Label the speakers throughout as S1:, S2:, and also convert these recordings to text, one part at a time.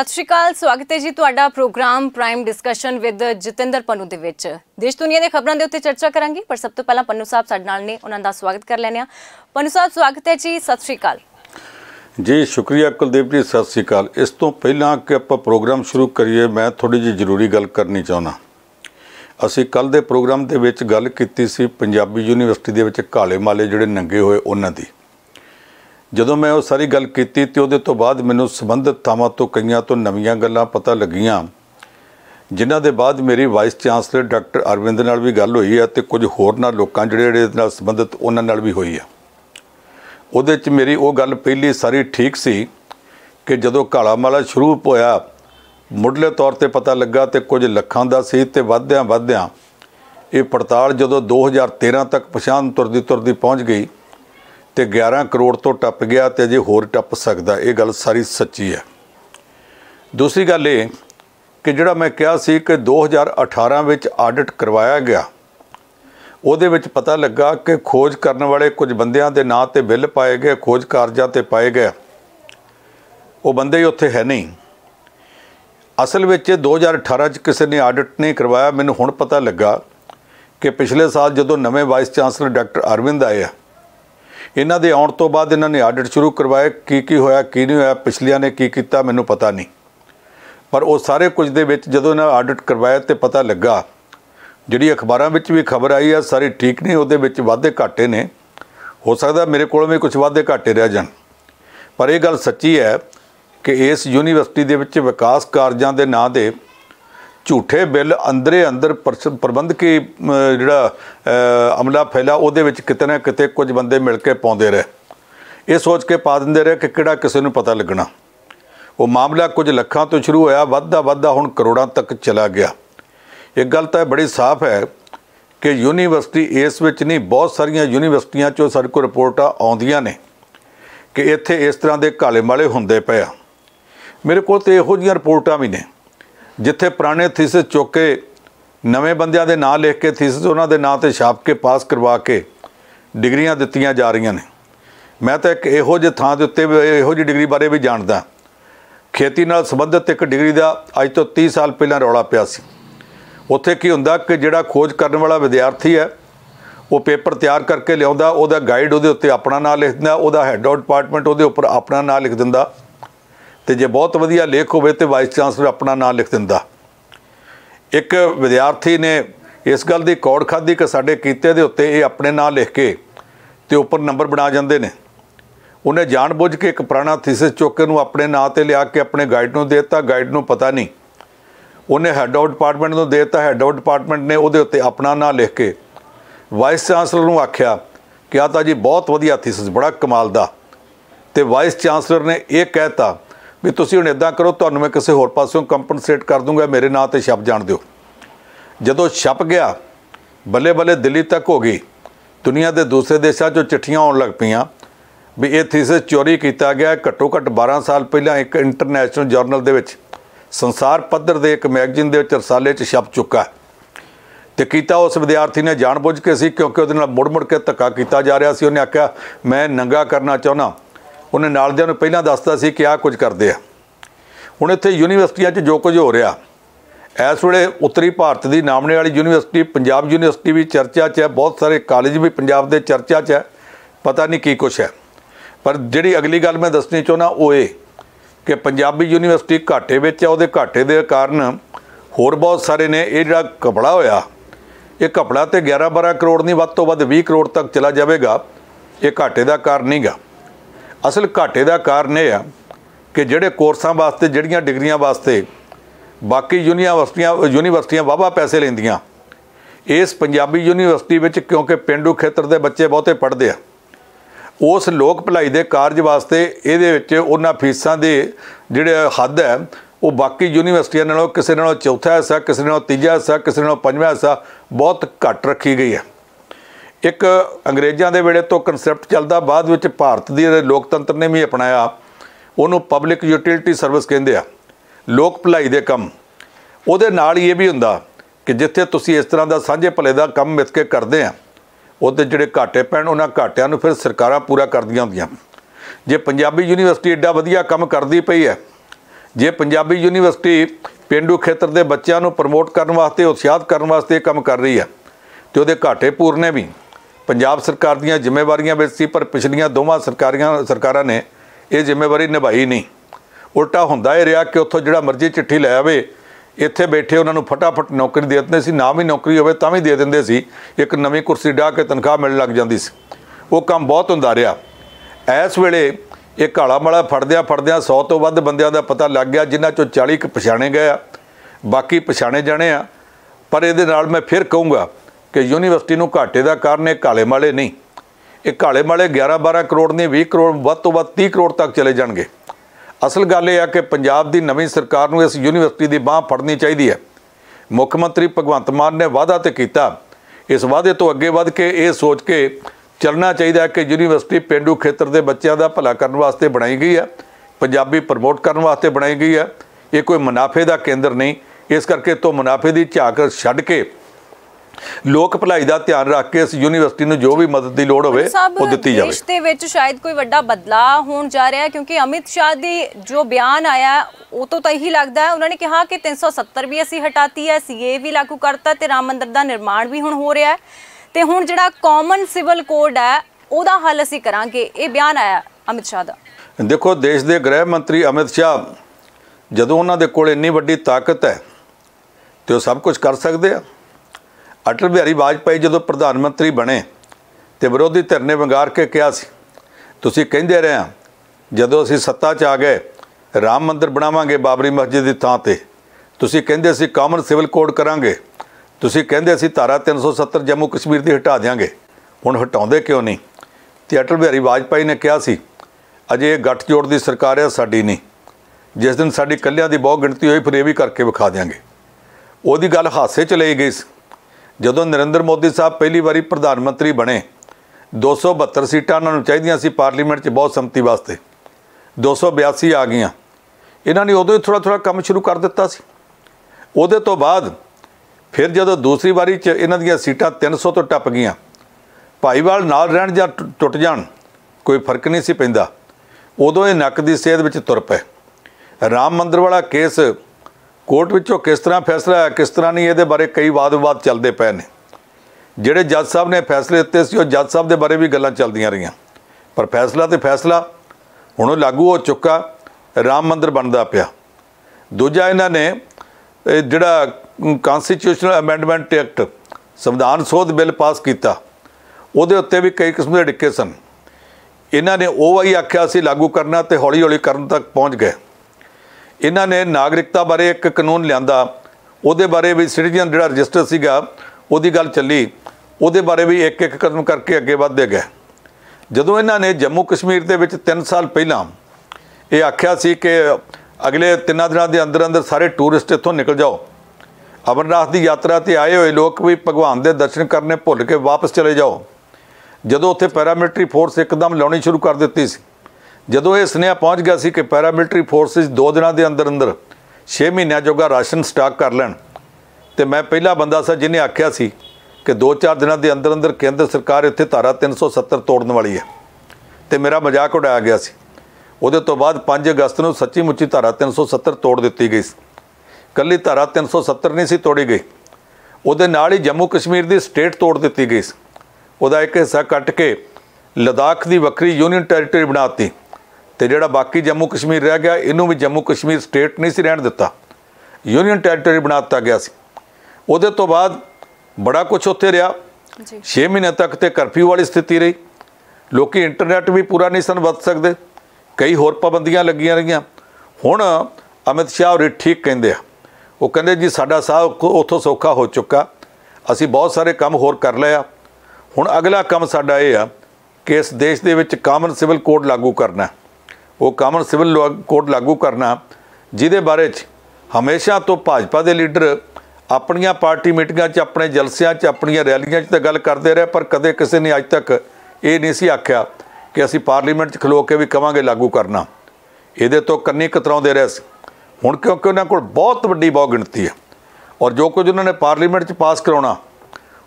S1: ਸਤਿ ਸ਼੍ਰੀ ਅਕਾਲ ਸਵਾਗਤ ਹੈ ਜੀ ਤੁਹਾਡਾ program prime discussion with Jatinder Pannu ਦੇ ਵਿੱਚ ਦੇਸ਼ ਦੁਨੀਆ ਦੇ ਖਬਰਾਂ ਦੇ ਉੱਤੇ ਚਰਚਾ ਕਰਾਂਗੇ ਪਰ ਸਭ ਤੋਂ ਪਹਿਲਾਂ ਪੰਨੂ ਸਾਹਿਬ ਸਾਡੇ ਨਾਲ ਨੇ ਉਹਨਾਂ ਦਾ ਸਵਾਗਤ ਕਰ ਲੈਣੇ ਆ ਪੰਨੂ ਸਾਹਿਬ ਸਵਾਗਤ ਹੈ ਜੀ ਸਤਿ ਸ਼੍ਰੀ ਅਕਾਲ
S2: ਜੀ ਸ਼ੁਕਰੀਆ ਕੁਲਦੀਪ ਜੀ ਸਤਿ ਸ਼੍ਰੀ ਅਕਾਲ ਇਸ ਤੋਂ ਪਹਿਲਾਂ ਕਿ ਆਪਾਂ ਪ੍ਰੋਗਰਾਮ ਸ਼ੁਰੂ ਕਰੀਏ ਮੈਂ ਥੋੜੀ ਜੀ ਜ਼ਰੂਰੀ ਗੱਲ ਕਰਨੀ ਚਾਹੁੰਦਾ ਅਸੀਂ ਕੱਲ ਦੇ ਪ੍ਰੋਗਰਾਮ ਦੇ ਵਿੱਚ ਗੱਲ ਕੀਤੀ ਸੀ ਪੰਜਾਬੀ ਯੂਨੀਵਰਸਿਟੀ ਦੇ ਵਿੱਚ ਕਾਲੇ ਮਾਲੇ ਜਿਹੜੇ ਨੰਗੇ ਹੋਏ ਉਹਨਾਂ ਦੀ ਜਦੋਂ ਮੈਂ ਉਹ ਸਾਰੀ ਗੱਲ ਕੀਤੀ ਤੇ ਉਹਦੇ ਤੋਂ ਬਾਅਦ ਮੈਨੂੰ ਸੰਬੰਧਿਤ ਥਾਵਾਂ ਤੋਂ ਕਈਆਂ ਤੋਂ ਨਵੀਆਂ ਗੱਲਾਂ ਪਤਾ ਲੱਗੀਆਂ ਜਿਨ੍ਹਾਂ ਦੇ ਬਾਅਦ ਮੇਰੀ ਵਾਈਸ ਚਾਂਸਲਰ ਡਾਕਟਰ ਅਰਵਿੰਦ ਨਾਲ ਵੀ ਗੱਲ ਹੋਈ ਹੈ ਤੇ ਕੁਝ ਹੋਰ ਨਾਲ ਲੋਕਾਂ ਜਿਹੜੇ ਜਿਹੜੇ ਨਾਲ ਸੰਬੰਧਿਤ ਉਹਨਾਂ ਨਾਲ ਵੀ ਹੋਈ ਹੈ ਉਹਦੇ 'ਚ ਮੇਰੀ ਉਹ ਗੱਲ ਪਹਿਲੀ ਸਾਰੀ ਠੀਕ ਸੀ ਕਿ ਜਦੋਂ ਕਾਲਾ ਮਾਲਾ ਸ਼ੁਰੂ ਹੋਇਆ ਮੁੱਢਲੇ ਤੌਰ ਤੇ ਪਤਾ ਲੱਗਾ ਤੇ ਕੁਝ ਲੱਖਾਂ ਦਾ ਸੀ ਤੇ ਵੱਧਿਆਂ ਵੱਧਿਆਂ ਇਹ ਪੜਤਾਲ ਜਦੋਂ 2013 ਤੱਕ ਪਛਾਣ ਤੁਰਦੀ ਤੁਰਦੀ ਪਹੁੰਚ ਗਈ ਤੇ 11 ਕਰੋੜ ਤੋਂ ਟੱਪ ਗਿਆ ਤੇ ਅਜੇ ਹੋਰ ਟੱਪ ਸਕਦਾ ਇਹ ਗੱਲ ਸਾਰੀ ਸੱਚੀ ਹੈ ਦੂਸਰੀ ਗੱਲ ਇਹ ਕਿ ਜਿਹੜਾ ਮੈਂ ਕਿਹਾ ਸੀ ਕਿ 2018 ਵਿੱਚ ਆਡਿਟ ਕਰਵਾਇਆ ਗਿਆ ਉਹਦੇ ਵਿੱਚ ਪਤਾ ਲੱਗਾ ਕਿ ਖੋਜ ਕਰਨ ਵਾਲੇ ਕੁਝ ਬੰਦਿਆਂ ਦੇ ਨਾਂ ਤੇ ਬਿੱਲ ਪਾਏ ਗਏ ਖੋਜ ਕਾਰਜਾਂ ਤੇ ਪਾਏ ਗਏ ਉਹ ਬੰਦੇ ਹੀ ਉੱਥੇ ਹੈ ਨਹੀਂ ਅਸਲ ਵਿੱਚ 2018 ਚ ਕਿਸੇ ਨੇ ਆਡਿਟ ਨਹੀਂ ਕਰਵਾਇਆ ਮੈਨੂੰ ਹੁਣ ਪਤਾ ਲੱਗਾ ਕਿ ਪਿਛਲੇ ਸਾਲ ਜਦੋਂ ਨਵੇਂ ਵਾਈਸ ਚਾਂਸਲਰ ਡਾਕਟਰ ਅਰਵਿੰਦ ਆਏ ਆ ਇਹਨਾਂ ਦੇ ਆਉਣ ਤੋਂ ਬਾਅਦ ਇਹਨਾਂ ਨੇ ਆਡਿਟ ਸ਼ੁਰੂ ਕਰਵਾਇਆ ਕੀ ਕੀ ਹੋਇਆ ਕੀ ਨਹੀਂ ਹੋਇਆ ਪਿਛਲੀਆਂ ਨੇ ਕੀ ਕੀਤਾ ਮੈਨੂੰ ਪਤਾ ਨਹੀਂ ਪਰ ਉਹ ਸਾਰੇ ਕੁਝ ਦੇ ਵਿੱਚ ਜਦੋਂ ਇਹਨਾਂ ਆਡਿਟ ਕਰਵਾਇਆ ਤੇ ਪਤਾ ਲੱਗਾ ਜਿਹੜੀ ਅਖਬਾਰਾਂ ਵਿੱਚ ਵੀ ਖਬਰ ਆਈ ਆ ਸਾਰੇ ਠੀਕ ਨਹੀਂ ਉਹਦੇ ਵਿੱਚ ਵਾਧੇ ਘਾਟੇ ਨੇ ਹੋ ਸਕਦਾ ਮੇਰੇ ਕੋਲ ਵੀ ਕੁਝ ਵਾਧੇ ਘਾਟੇ ਰਹਿ ਜਾਣ ਪਰ ਇਹ ਗੱਲ ਸੱਚੀ ਹੈ ਕਿ ਇਸ ਯੂਨੀਵਰਸਿਟੀ ਦੇ ਵਿੱਚ ਵਿਕਾਸ ਕਾਰਜਾਂ ਦੇ ਨਾਂ ਦੇ ਝੂਠੇ ਬਿੱਲ ਅੰਦਰੇ ਅੰਦਰ ਪ੍ਰਬੰਧਕੀ ਜਿਹੜਾ ਅਮਲਾ ਫੈਲਾ ਉਹਦੇ ਵਿੱਚ ਕਿਤੇ ਨਾ ਕਿਤੇ ਕੁਝ ਬੰਦੇ ਮਿਲ ਕੇ ਪਾਉਂਦੇ ਰਹੇ ਇਹ ਸੋਚ ਕੇ ਪਾ ਦਿੰਦੇ ਰਹੇ ਕਿ ਕਿਹੜਾ ਕਿਸੇ ਨੂੰ ਪਤਾ ਲੱਗਣਾ ਉਹ ਮਾਮਲਾ ਕੁਝ ਲੱਖਾਂ ਤੋਂ ਸ਼ੁਰੂ ਹੋਇਆ ਵੱਧਦਾ ਵੱਧਦਾ ਹੁਣ ਕਰੋੜਾਂ ਤੱਕ ਚਲਾ ਗਿਆ ਇੱਕ ਗੱਲ ਤਾਂ ਬੜੀ ਸਾਫ਼ ਹੈ ਕਿ ਯੂਨੀਵਰਸਿਟੀ ਇਸ ਵਿੱਚ ਨਹੀਂ ਬਹੁਤ ਸਾਰੀਆਂ ਯੂਨੀਵਰਸਿਟੀਆਂ 'ਚੋਂ ਸਾਡੇ ਕੋਲ ਰਿਪੋਰਟਾਂ ਆਉਂਦੀਆਂ ਨੇ ਕਿ ਇੱਥੇ ਇਸ ਤਰ੍ਹਾਂ ਦੇ ਕਾਲੇ ਮਾਲੇ ਹੁੰਦੇ ਪਏ ਆ ਮੇਰੇ ਕੋਲ ਤੇ ਇਹੋ ਜੀਆਂ ਰਿਪੋਰਟਾਂ ਵੀ ਨੇ ਜਿੱਥੇ ਪੁਰਾਣੇ ਥੀਸਿਸ ਚੁੱਕ ਕੇ ਨਵੇਂ ਬੰਦਿਆਂ ਦੇ ਨਾਂ ਲਿਖ ਕੇ ਥੀਸਿਸ ਉਹਨਾਂ ਦੇ ਨਾਂ ਤੇ ਛਾਪ ਕੇ ਪਾਸ ਕਰਵਾ ਕੇ ਡਿਗਰੀਆਂ ਦਿੱਤੀਆਂ ਜਾ ਰਹੀਆਂ ਨੇ ਮੈਂ ਤਾਂ ਇੱਕ ਇਹੋ ਜਿਹੇ ਥਾਂ ਦੇ ਉੱਤੇ ਇਹੋ ਜਿਹੀ ਡਿਗਰੀ ਬਾਰੇ ਵੀ ਜਾਣਦਾ ਖੇਤੀ ਨਾਲ ਸੰਬੰਧਿਤ ਇੱਕ ਡਿਗਰੀ ਦਾ ਅੱਜ ਤੋਂ 30 ਸਾਲ ਪਹਿਲਾਂ ਰੌਲਾ ਪਿਆ ਸੀ ਉੱਥੇ ਕੀ ਹੁੰਦਾ ਕਿ ਜਿਹੜਾ ਖੋਜ ਕਰਨ ਵਾਲਾ ਵਿਦਿਆਰਥੀ ਹੈ ਉਹ ਪੇਪਰ ਤਿਆਰ ਕਰਕੇ ਲਿਆਉਂਦਾ ਉਹਦਾ ਗਾਈਡ ਉਹਦੇ ਉੱਤੇ ਆਪਣਾ ਨਾਮ ਲਿਖ ਦਿੰਦਾ ਉਹਦਾ ਹੈਡ ਆਫ ਡਿਪਾਰਟਮੈਂਟ ਉਹਦੇ ਉੱਪਰ ਆਪਣਾ ਨਾਮ ਲਿਖ ਦਿੰਦਾ ਤੇ ਜੇ ਬਹੁਤ ਵਧੀਆ ਲੇਖ ਹੋਵੇ ਤੇ ਵਾਈਸ ਚਾਂਸਲਰ ਆਪਣਾ ਨਾਮ ਲਿਖ ਦਿੰਦਾ ਇੱਕ ਵਿਦਿਆਰਥੀ ਨੇ ਇਸ ਗੱਲ ਦੀ ਕੌੜ ਖਾਦੀ ਕਿ ਸਾਡੇ ਕੀਤੇ ਦੇ ਉੱਤੇ ਇਹ ਆਪਣੇ ਨਾਮ ਲਿਖ ਕੇ ਤੇ ਉੱਪਰ ਨੰਬਰ ਬਣਾ ਜਾਂਦੇ ਨੇ ਉਹਨੇ ਜਾਣਬੁੱਝ ਕੇ ਇੱਕ ਪੁਰਾਣਾ ਥੀਸਿਸ ਚੁੱਕ ਕੇ ਨੂੰ ਆਪਣੇ ਨਾਮ ਤੇ ਲਿਆ ਕੇ ਆਪਣੇ ਗਾਈਡ ਨੂੰ ਦਿੱਤਾ ਗਾਈਡ ਨੂੰ ਪਤਾ ਨਹੀਂ ਉਹਨੇ ਹੈਡ ਆਫ ਡਿਪਾਰਟਮੈਂਟ ਨੂੰ ਦਿੱਤਾ ਹੈਡ ਆਫ ਡਿਪਾਰਟਮੈਂਟ ਨੇ ਉਹਦੇ ਉੱਤੇ ਆਪਣਾ ਨਾਮ ਲਿਖ ਕੇ ਵਾਈਸ ਚਾਂਸਲਰ ਨੂੰ ਆਖਿਆ ਕਿ ਆ ਤਾਂ ਜੀ ਬਹੁਤ ਵਧੀਆ ਥੀਸਿਸ ਬੜਾ ਕਮਾਲ ਦਾ ਤੇ ਵਾਈਸ ਚਾਂਸਲਰ ਨੇ ਇਹ ਕਹਿਤਾ ਵੀ ਤੁਸੀਂ ਹੁਣ ਇਦਾਂ ਕਰੋ ਤੁਹਾਨੂੰ ਮੈਂ ਕਿਸੇ ਹੋਰ ਪਾਸਿਓਂ ਕੰਪਨਸੇਟ ਕਰ ਦੂੰਗਾ ਮੇਰੇ ਨਾਂ ਤੇ ਛਪ ਜਾਣ ਦਿਓ ਜਦੋਂ ਛਪ ਗਿਆ ਬੱਲੇ ਬੱਲੇ ਦਿੱਲੀ ਤੱਕ ਹੋ ਗਈ ਦੁਨੀਆ ਦੇ ਦੂਸਰੇ ਦੇਸ਼ਾਂ 'ਚੋਂ ਚਿੱਠੀਆਂ ਆਉਣ ਲੱਗ ਪਈਆਂ ਵੀ ਇਹ ਥੀਸਿਸ ਚੋਰੀ ਕੀਤਾ ਗਿਆ ਘੱਟੋ ਘੱਟ 12 ਸਾਲ ਪਹਿਲਾਂ ਇੱਕ ਇੰਟਰਨੈਸ਼ਨਲ ਜਰਨਲ ਦੇ ਵਿੱਚ ਸੰਸਾਰ ਪੱਧਰ ਦੇ ਇੱਕ ਮੈਗਜ਼ੀਨ ਦੇ ਵਿੱਚ ਰਸਾਲੇ 'ਚ ਛਪ ਚੁੱਕਾ ਤੇ ਕੀਤਾ ਉਸ ਵਿਦਿਆਰਥੀ ਨੇ ਜਾਣਬੁੱਝ ਕੇ ਸੀ ਕਿਉਂਕਿ ਉਹਦੇ ਨਾਲ ਮੁੜ-ਮੁੜ ਕੇ ਧੱਕਾ ਕੀਤਾ ਜਾ ਰਿਹਾ ਸੀ ਉਹਨੇ ਆਖਿਆ ਮੈਂ ਨੰਗਾ ਕਰਨਾ ਚਾਹੁੰਦਾ ਉਹਨੇ ਨਾਲ ਦੇ ਨੂੰ ਪਹਿਲਾਂ ਦੱਸਦਾ ਸੀ ਕਿ ਆਹ ਕੁਝ ਕਰਦੇ ਆ ਹੁਣ ਇੱਥੇ ਯੂਨੀਵਰਸਿਟੀਆਂ 'ਚ ਜੋ ਕੁਝ ਹੋ ਰਿਹਾ ਐਸ ਵੇਲੇ ਉੱਤਰੀ ਭਾਰਤ ਦੀ ਨਾਮਣੇ ਵਾਲੀ ਯੂਨੀਵਰਸਿਟੀ ਪੰਜਾਬ ਯੂਨੀਵਰਸਿਟੀ ਵੀ ਚਰਚਾ 'ਚ ਹੈ ਬਹੁਤ ਸਾਰੇ ਕਾਲਜ ਵੀ ਪੰਜਾਬ ਦੇ ਚਰਚਾ 'ਚ ਹੈ ਪਤਾ ਨਹੀਂ ਕੀ ਕੁਛ ਹੈ ਪਰ ਜਿਹੜੀ ਅਗਲੀ ਗੱਲ ਮੈਂ ਦੱਸਣੀ ਚਾਹੁੰਦਾ ਉਹ ਇਹ ਕਿ ਪੰਜਾਬੀ ਯੂਨੀਵਰਸਿਟੀ ਘਾਟੇ ਵਿੱਚ ਹੈ ਉਹਦੇ ਘਾਟੇ ਦੇ ਕਾਰਨ ਹੋਰ ਬਹੁਤ ਸਾਰੇ ਨੇ ਇਹ ਜਿਹੜਾ ਕਪੜਾ ਹੋਇਆ ਇਹ ਕਪੜਾ ਤੇ 11-12 ਕਰੋੜ ਨਹੀਂ ਵੱਧ ਤੋਂ ਵੱਧ 20 ਕਰੋੜ ਤੱਕ ਚਲਾ ਜਾਵੇਗਾ ਇਹ ਘਾਟੇ ਦਾ ਕਾਰਨ ਨਹੀਂਗਾ ਅਸਲ ਘਾਟੇ ਦਾ ਕਾਰਨ ਇਹ ਆ ਕਿ ਜਿਹੜੇ ਕੋਰਸਾਂ ਵਾਸਤੇ ਜਿਹੜੀਆਂ ਡਿਗਰੀਆਂ ਵਾਸਤੇ ਬਾਕੀ ਯੂਨੀਵਰਸਿਟੀਆਂ ਯੂਨੀਵਰਸਿਟੀਆਂ ਵਾਵਾ ਪੈਸੇ ਲੈਂਦੀਆਂ ਇਸ ਪੰਜਾਬੀ ਯੂਨੀਵਰਸਿਟੀ ਵਿੱਚ ਕਿਉਂਕਿ ਪਿੰਡੂ ਖੇਤਰ ਦੇ ਬੱਚੇ ਬਹੁਤੇ ਪੜ੍ਹਦੇ ਆ ਉਸ ਲੋਕ ਭਲਾਈ ਦੇ ਕਾਰਜ ਵਾਸਤੇ ਇਹਦੇ ਵਿੱਚ ਉਹਨਾਂ ਫੀਸਾਂ ਦੇ ਜਿਹੜੇ ਹੱਦ ਹੈ ਉਹ ਬਾਕੀ ਯੂਨੀਵਰਸਿਟੀਆਂ ਨਾਲੋਂ ਕਿਸੇ ਨਾਲੋਂ ਚੌਥਾ ਹਿੱਸਾ ਕਿਸੇ ਨਾਲੋਂ ਤੀਜਾ ਹਿੱਸਾ ਕਿਸੇ ਨਾਲੋਂ ਪੰਜਵਾਂ ਹਿੱਸਾ ਬਹੁਤ ਘੱਟ ਰੱਖੀ ਗਈ ਹੈ ਇੱਕ ਅੰਗਰੇਜ਼ਾਂ ਦੇ ਵੇਲੇ ਤੋਂ ਕਨਸੈਪਟ ਚੱਲਦਾ ਬਾਅਦ ਵਿੱਚ ਭਾਰਤ ਦੇ ਲੋਕਤੰਤਰ ਨੇ ਵੀ ਅਪਣਾਇਆ ਉਹਨੂੰ ਪਬਲਿਕ ਯੂਟਿਲਿਟੀ ਸਰਵਿਸ ਕਹਿੰਦੇ ਆ ਲੋਕ ਭਲਾਈ ਦੇ ਕੰਮ ਉਹਦੇ ਨਾਲ ਹੀ ਇਹ ਵੀ ਹੁੰਦਾ ਕਿ ਜਿੱਥੇ ਤੁਸੀਂ ਇਸ ਤਰ੍ਹਾਂ ਦਾ ਸਾਂਝੇ ਭਲੇ ਦਾ ਕੰਮ ਮਿਲ ਕੇ ਕਰਦੇ ਆ ਉਹਦੇ ਜਿਹੜੇ ਘਾਟੇ ਪੈਣ ਉਹਨਾਂ ਘਾਟਿਆਂ ਨੂੰ ਫਿਰ ਸਰਕਾਰਾਂ ਪੂਰਾ ਕਰਦੀਆਂ ਹੁੰਦੀਆਂ ਜੇ ਪੰਜਾਬੀ ਯੂਨੀਵਰਸਿਟੀ ਐਡਾ ਵਧੀਆ ਕੰਮ ਕਰਦੀ ਪਈ ਹੈ ਜੇ ਪੰਜਾਬੀ ਯੂਨੀਵਰਸਿਟੀ ਪਿੰਡੂ ਖੇਤਰ ਦੇ ਬੱਚਿਆਂ ਨੂੰ ਪ੍ਰਮੋਟ ਕਰਨ ਵਾਸਤੇ ਉਤਸ਼ਾਹਿਤ ਕਰਨ ਵਾਸਤੇ ਕੰਮ ਕਰ ਰਹੀ ਹੈ ਤੇ ਉਹਦੇ ਘਾਟੇ ਪੂਰਨੇ ਵੀ ਪੰਜਾਬ ਸਰਕਾਰ ਦੀਆਂ ਜ਼ਿੰਮੇਵਾਰੀਆਂ ਵਿੱਚ ਸੀ ਪਰ ਪਿਛਲੀਆਂ ਦੋਵਾਂ ਸਰਕਾਰੀਆਂ ਸਰਕਾਰਾਂ ਨੇ ਇਹ ਜ਼ਿੰਮੇਵਾਰੀ ਨਿਭਾਈ ਨਹੀਂ ਉਲਟਾ ਹੁੰਦਾ ਇਹ ਰਿਹਾ ਕਿ ਉੱਥੋਂ ਜਿਹੜਾ ਮਰਜ਼ੀ ਚਿੱਠੀ ਲੈ ਆਵੇ ਇੱਥੇ ਬੈਠੇ ਉਹਨਾਂ ਨੂੰ ਫਟਾਫਟ ਨੌਕਰੀ ਦੇ ਦਿੰਦੇ ਸੀ ਨਾ ਵੀ ਨੌਕਰੀ ਹੋਵੇ ਤਾਂ ਵੀ ਦੇ ਦਿੰਦੇ ਸੀ ਇੱਕ ਨਵੀਂ ਕੁਰਸੀ ਡਾ ਕੇ ਤਨਖਾਹ ਮਿਲਣ ਲੱਗ ਜਾਂਦੀ ਸੀ ਉਹ ਕੰਮ ਬਹੁਤ ਹੁੰਦਾ ਰਿਹਾ ਐਸ ਵੇਲੇ ਇਹ ਕਾਲਾ ਮਾਲਾ ਫੜਦਿਆਂ ਫੜਦਿਆਂ 100 ਤੋਂ ਵੱਧ ਬੰਦਿਆਂ ਦਾ ਪਤਾ ਲੱਗ ਗਿਆ ਜਿਨ੍ਹਾਂ ਚੋਂ 40 ਪਛਾਣੇ ਗਏ ਆ ਬਾਕੀ ਪਛਾਣੇ ਜਾਣੇ ਆ ਪਰ ਇਹਦੇ ਨਾਲ ਮੈਂ ਫਿਰ ਕਹੂੰਗਾ ਕਿ ਯੂਨੀਵਰਸਿਟੀ ਨੂੰ ਘਾਟੇ ਦਾ ਕਾਰਨ ਇਹ ਕਾਲੇ ਮਾਲੇ ਨਹੀਂ ਇਹ ਕਾਲੇ ਮਾਲੇ 11 12 ਕਰੋੜ ਨੇ 20 ਕਰੋੜ ਵੱਧ ਤੋਂ ਵੱਧ 30 ਕਰੋੜ ਤੱਕ ਚਲੇ ਜਾਣਗੇ ਅਸਲ ਗੱਲ ਇਹ ਆ ਕਿ ਪੰਜਾਬ ਦੀ ਨਵੀਂ ਸਰਕਾਰ ਨੂੰ ਇਸ ਯੂਨੀਵਰਸਿਟੀ ਦੀ ਬਾਹ ਫੜਨੀ ਚਾਹੀਦੀ ਹੈ ਮੁੱਖ ਮੰਤਰੀ ਭਗਵੰਤ ਮਾਨ ਨੇ ਵਾਅਦਾ ਤੇ ਕੀਤਾ ਇਸ ਵਾਅਦੇ ਤੋਂ ਅੱਗੇ ਵੱਧ ਕੇ ਇਹ ਸੋਚ ਕੇ ਚੱਲਣਾ ਚਾਹੀਦਾ ਹੈ ਕਿ ਯੂਨੀਵਰਸਿਟੀ ਪਿੰਡੂ ਖੇਤਰ ਦੇ ਬੱਚਿਆਂ ਦਾ ਭਲਾ ਕਰਨ ਵਾਸਤੇ ਬਣਾਈ ਗਈ ਹੈ ਪੰਜਾਬੀ ਪ੍ਰਮੋਟ ਕਰਨ ਵਾਸਤੇ ਬਣਾਈ ਗਈ ਹੈ ਇਹ ਕੋਈ ਮੁਨਾਫੇ ਦਾ ਕੇਂਦਰ ਨਹੀਂ ਇਸ ਕਰਕੇ ਤੋਂ ਮੁਨਾਫੇ ਦੀ ਝਾਕ ਛੱਡ ਕੇ ਲੋਕ ਭਲਾਈ ਦਾ ਧਿਆਨ ਰੱਖ ਕੇ ਇਸ ਯੂਨੀਵਰਸਿਟੀ ਨੂੰ ਜੋ ਵੀ ਮਦਦ ਦੀ ਲੋੜ ਹੋਵੇ ਉਹ ਦਿੱਤੀ ਜਾਵੇ ਦੇਸ਼
S1: ਦੇ ਵਿੱਚ ਸ਼ਾਇਦ ਕੋਈ ਵੱਡਾ ਬਦਲਾਅ ਹੋਣ ਜਾ ਰਿਹਾ ਹੈ ਕਿਉਂਕਿ ਅਮਿਤ ਸ਼ਾਹ ਦੀ ਜੋ ਬਿਆਨ ਆਇਆ ਉਹ ਤੋਂ ਤਾਂ ਇਹੀ ਲੱਗਦਾ ਹੈ ਉਹਨਾਂ ਨੇ ਕਿਹਾ ਕਿ 370 ਵੀ ਅਸੀਂ ਹਟਾਤੀ ਹੈ ਸੀਏ ਵੀ ਲਾਗੂ ਕਰਤਾ ਤੇ ਰਾਮ ਮੰਦਿਰ ਦਾ ਨਿਰਮਾਣ ਵੀ ਹੁਣ ਹੋ ਰਿਹਾ ਹੈ ਤੇ ਹੁਣ ਜਿਹੜਾ ਕਾਮਨ ਸਿਵਲ ਕੋਡ ਹੈ ਉਹਦਾ ਹੱਲ ਅਸੀਂ ਕਰਾਂਗੇ ਇਹ ਬਿਆਨ ਆਇਆ ਅਮਿਤ ਸ਼ਾਹ ਦਾ
S2: ਦੇਖੋ ਦੇਸ਼ ਦੇ ਗ੍ਰਹਿ ਮੰਤਰੀ ਅਮਿਤ ਸ਼ਾਹ ਜਦੋਂ ਉਹਨਾਂ ਦੇ ਕੋਲ ਇੰਨੀ ਵੱਡੀ ਤਾਕਤ ਹੈ ਤੇ ਉਹ ਸਭ ਕੁਝ ਕਰ ਸਕਦੇ ਆ ਅਟਲ ਬਿਹਾਰੀ ਵਾਜਪਾਈ ਜਦੋਂ ਪ੍ਰਧਾਨ ਮੰਤਰੀ ਬਣੇ ਤੇ ਵਿਰੋਧੀ ਧਿਰ ਨੇ ਵੰਗਾਰ ਕੇ ਕਿਹਾ ਸੀ ਤੁਸੀਂ ਕਹਿੰਦੇ ਰਹੇ ਆ ਜਦੋਂ ਅਸੀਂ ਸੱਤਾ 'ਚ ਆ ਗਏ ਰਾਮ ਮੰਦਿਰ ਬਣਾਵਾਂਗੇ ਬਾਬਰੀ ਮਸਜਿਦ ਦੀ ਥਾਂ ਤੇ ਤੁਸੀਂ ਕਹਿੰਦੇ ਸੀ ਕਾਮਨ ਸਿਵਲ ਕੋਡ ਕਰਾਂਗੇ ਤੁਸੀਂ ਕਹਿੰਦੇ ਸੀ ਧਾਰਾ 370 ਜੰਮੂ ਕਸ਼ਮੀਰ ਦੀ ਹਟਾ ਦੇਾਂਗੇ ਹੁਣ ਹਟਾਉਂਦੇ ਕਿਉਂ ਨਹੀਂ ਤੇ ਅਟਲ ਬਿਹਾਰੀ ਵਾਜਪਾਈ ਨੇ ਕਿਹਾ ਸੀ ਅਜੇ ਇਹ ਗੱਠਜੋੜ ਦੀ ਸਰਕਾਰ ਹੈ ਸਾਡੀ ਨਹੀਂ ਜਿਸ ਦਿਨ ਸਾਡੀ ਕੱਲਿਆਂ ਦੀ ਬਹੁਤ ਗਿਣਤੀ ਹੋਈ ਫਿਰ ਇਹ ਵੀ ਕਰਕੇ ਵਿਖਾ ਦੇਾਂਗੇ ਉਹਦੀ ਗੱਲ ਹਾਸੇ ਚ ਲਈ ਗਈ ਸੀ ਜਦੋਂ ਨਰਿੰਦਰ ਮੋਦੀ ਸਾਹਿਬ ਪਹਿਲੀ ਵਾਰੀ ਪ੍ਰਧਾਨ ਮੰਤਰੀ ਬਣੇ 272 ਸੀਟਾਂ ਉਹਨਾਂ ਨੂੰ ਚਾਹੀਦੀਆਂ ਸੀ ਪਾਰਲੀਮੈਂਟ 'ਚ ਬਹੁਤ ਸੰਮਤੀ ਵਾਸਤੇ 282 ਆ ਗਈਆਂ ਇਹਨਾਂ ਨੇ ਉਦੋਂ ਹੀ ਥੋੜਾ ਥੋੜਾ ਕੰਮ ਸ਼ੁਰੂ ਕਰ ਦਿੱਤਾ ਸੀ ਉਹਦੇ ਤੋਂ ਬਾਅਦ ਫਿਰ ਜਦੋਂ ਦੂਸਰੀ ਵਾਰੀ 'ਚ ਇਹਨਾਂ ਦੀਆਂ ਸੀਟਾਂ 300 ਤੋਂ ਟੱਪ ਗਈਆਂ ਭਾਈਵਾਲ ਨਾਲ ਰਹਿਣ ਜਾਂ ਟੁੱਟ ਜਾਣ ਕੋਈ ਫਰਕ ਨਹੀਂ ਸੀ ਪੈਂਦਾ ਉਦੋਂ ਇਹ ਨੱਕ ਦੀ ਸੇਧ ਵਿੱਚ ਤੁਰ ਪਏ ਰਾਮ ਮੰਦਰ ਵਾਲਾ ਕੇਸ ਕੋਰਟ ਵਿੱਚੋਂ ਕਿਸ ਤਰ੍ਹਾਂ ਫੈਸਲਾ ਹੈ ਕਿਸ ਤਰ੍ਹਾਂ ਨਹੀਂ ਇਹਦੇ ਬਾਰੇ ਕਈ ਵਾਦ ਵਿਵਾਦ ਚੱਲਦੇ ਪਏ ਨੇ ਜਿਹੜੇ ਜੱਜ ਸਾਹਿਬ ਨੇ ਫੈਸਲੇ ਦਿੱਤੇ ਸੀ ਉਹ ਜੱਜ ਸਾਹਿਬ ਦੇ ਬਾਰੇ ਵੀ ਗੱਲਾਂ ਚੱਲਦੀਆਂ ਰਹੀਆਂ ਪਰ ਫੈਸਲਾ ਤੇ ਫੈਸਲਾ ਹੁਣ ਉਹ ਲਾਗੂ ਹੋ ਚੁੱਕਾ ਰਾਮ ਮੰਦਿਰ ਬਣਦਾ ਪਿਆ ਦੂਜਾ ਇਹਨਾਂ ਨੇ ਜਿਹੜਾ ਕਨਸਟੀਟਿਊਸ਼ਨਲ ਅਮੈਂਡਮੈਂਟ ਐਕਟ ਸੰਵਿਧਾਨ ਸੋਧ ਬਿੱਲ ਪਾਸ ਕੀਤਾ ਉਹਦੇ ਉੱਤੇ ਵੀ ਕਈ ਕਿਸਮ ਦੇ ਡਿੱਕੇ ਸਨ ਇਹਨਾਂ ਨੇ ਉਹ ਵਹੀ ਆਖਿਆ ਸੀ ਲਾਗੂ ਕਰਨਾ ਤੇ ਹੌਲੀ-ਹੌਲੀ ਕਰਨ ਤੱਕ ਪਹੁੰਚ ਗਏ ਇਹਨਾਂ ਨੇ ਨਾਗਰਿਕਤਾ ਬਾਰੇ ਇੱਕ ਕਾਨੂੰਨ ਲਿਆਂਦਾ ਉਹਦੇ ਬਾਰੇ ਵੀ ਸਿਟੀਜ਼ਨ ਜਿਹੜਾ ਰਜਿਸਟਰ ਸੀਗਾ ਉਹਦੀ ਗੱਲ ਚੱਲੀ ਉਹਦੇ ਬਾਰੇ ਵੀ ਇੱਕ ਇੱਕ ਕਦਮ ਕਰਕੇ ਅੱਗੇ ਵਧਦੇ ਗਏ ਜਦੋਂ ਇਹਨਾਂ ਨੇ ਜੰਮੂ ਕਸ਼ਮੀਰ ਦੇ ਵਿੱਚ 3 ਸਾਲ ਪਹਿਲਾਂ ਇਹ ਆਖਿਆ ਸੀ ਕਿ ਅਗਲੇ ਤਿੰਨਾਂ ਦਿਨਾਂ ਦੇ ਅੰਦਰ ਅੰਦਰ ਸਾਰੇ ਟੂਰਿਸਟ ਇੱਥੋਂ ਨਿਕਲ ਜਾਓ ਅਮਰਨਾਥ ਦੀ ਯਾਤਰਾ ਤੇ ਆਏ ਹੋਏ ਲੋਕ ਵੀ ਭਗਵਾਨ ਦੇ ਦਰਸ਼ਨ ਕਰਨੇ ਭੁੱਲ ਕੇ ਵਾਪਸ ਚਲੇ ਜਾਓ ਜਦੋਂ ਉੱਥੇ ਪੈਰਾਮਿਲਟਰੀ ਫੋਰਸ ਇੱਕਦਮ ਲਾਉਣੀ ਸ਼ੁਰੂ ਕਰ ਦਿੱਤੀ ਸੀ ਜਦੋਂ ਇਹ ਸੁਨੇਹਾ ਪਹੁੰਚ ਗਿਆ ਸੀ ਕਿ ਪੈਰਾਮਿਲਟਰੀ ਫੋਰਸਿਸ 2 ਦਿਨਾਂ ਦੇ ਅੰਦਰ ਅੰਦਰ 6 ਮਹੀਨਿਆਂ ਜੋਗਾ ਰਾਸ਼ਨ ਸਟਾਕ ਕਰ ਲੈਣ ਤੇ ਮੈਂ ਪਹਿਲਾ ਬੰਦਾ ਸੀ ਜਿਹਨੇ ਆਖਿਆ ਸੀ ਕਿ 2-4 ਦਿਨਾਂ ਦੇ ਅੰਦਰ ਅੰਦਰ ਕੇਂਦਰ ਸਰਕਾਰ ਇੱਥੇ ਧਾਰਾ 370 ਤੋੜਨ ਵਾਲੀ ਹੈ ਤੇ ਮੇਰਾ ਮਜ਼ਾਕ ਉਡਾਇਆ ਗਿਆ ਸੀ ਉਹਦੇ ਤੋਂ ਬਾਅਦ 5 ਅਗਸਤ ਨੂੰ ਸੱਚੀ ਮੁੱਚੀ ਧਾਰਾ 370 ਤੋੜ ਦਿੱਤੀ ਗਈ ਕੱਲੀ ਧਾਰਾ 370 ਨਹੀਂ ਸੀ ਤੋੜੀ ਗਈ ਉਹਦੇ ਨਾਲ ਹੀ ਜੰਮੂ ਕਸ਼ਮੀਰ ਦੀ ਸਟੇਟ ਤੋੜ ਦਿੱਤੀ ਗਈ ਉਹਦਾ ਇੱਕ ਹਿੱਸਾ ਕੱਟ ਕੇ ਲਦਾਖ ਦੀ ਵੱਖਰੀ ਯੂਨੀਅਨ ਟੈਰੀਟਰੀ ਬਣਾਤੀ ਤੇ ਜਿਹੜਾ ਬਾਕੀ ਜੰਮੂ ਕਸ਼ਮੀਰ ਰਹਿ ਗਿਆ ਇਹਨੂੰ ਵੀ ਜੰਮੂ ਕਸ਼ਮੀਰ ਸਟੇਟ ਨਹੀਂ ਸੀ ਰਹਿਣ ਦਿੱਤਾ ਯੂਨੀਅਨ ਟੈਰੀਟਰੀ ਬਣਾ ਦਿੱਤਾ ਗਿਆ ਸੀ ਉਹਦੇ ਤੋਂ ਬਾਅਦ ਬੜਾ ਕੁਝ ਉੱਥੇ ਰਿਹਾ ਜੀ 6 ਮਹੀਨੇ ਤੱਕ ਤੇ ਕਰਫਿਊ ਵਾਲੀ ਸਥਿਤੀ ਰਹੀ ਲੋਕੀ ਇੰਟਰਨੈਟ ਵੀ ਪੂਰਾ ਨਹੀਂ ਸਨ ਵਰਤ ਸਕਦੇ ਕਈ ਹੋਰ ਪਾਬੰਦੀਆਂ ਲੱਗੀਆਂ ਰਹੀਆਂ ਹੁਣ ਅਮਿਤ ਸ਼ਾਹ ਉਹ ਠੀਕ ਕਹਿੰਦੇ ਆ ਉਹ ਕਹਿੰਦੇ ਜੀ ਸਾਡਾ ਸਾਹ ਉੱਥੋਂ ਸੌਖਾ ਹੋ ਚੁੱਕਾ ਅਸੀਂ ਬਹੁਤ ਸਾਰੇ ਕੰਮ ਹੋਰ ਕਰ ਲਏ ਆ ਹੁਣ ਅਗਲਾ ਕੰਮ ਸਾਡਾ ਇਹ ਆ ਕਿ ਇਸ ਦੇਸ਼ ਦੇ ਵਿੱਚ ਕਾਮਨ ਸਿਵਲ ਕੋਡ ਲਾਗੂ ਕਰਨਾ ਉਹ ਕਾਮਨ ਸਿਵਲ ਕੋਡ ਲਾਗੂ ਕਰਨਾ ਜਿਹਦੇ ਬਾਰੇ 'ਚ ਹਮੇਸ਼ਾ ਤੋਂ ਭਾਜਪਾ ਦੇ ਲੀਡਰ ਆਪਣੀਆਂ ਪਾਰਟੀ ਮੀਟਿੰਗਾਂ 'ਚ ਆਪਣੇ ਜਲਸਿਆਂ 'ਚ ਆਪਣੀਆਂ ਰੈਲੀਆਂ 'ਚ ਤਾਂ ਗੱਲ ਕਰਦੇ ਰਹੇ ਪਰ ਕਦੇ ਕਿਸੇ ਨੇ ਅੱਜ ਤੱਕ ਇਹ ਨਹੀਂ ਸੀ ਆਖਿਆ ਕਿ ਅਸੀਂ ਪਾਰਲੀਮੈਂਟ 'ਚ ਖਲੋ ਕੇ ਵੀ ਕਵਾਂਗੇ ਲਾਗੂ ਕਰਨਾ ਇਹਦੇ ਤੋਂ ਕੰਨੀ ਕਤਰਾਉਂਦੇ ਰਹੇ ਸੀ ਹੁਣ ਕਿਉਂਕਿ ਉਹਨਾਂ ਕੋਲ ਬਹੁਤ ਵੱਡੀ ਬਹੁ ਗਿਣਤੀ ਹੈ ਔਰ ਜੋ ਕੁਝ ਉਹਨਾਂ ਨੇ ਪਾਰਲੀਮੈਂਟ 'ਚ ਪਾਸ ਕਰਾਉਣਾ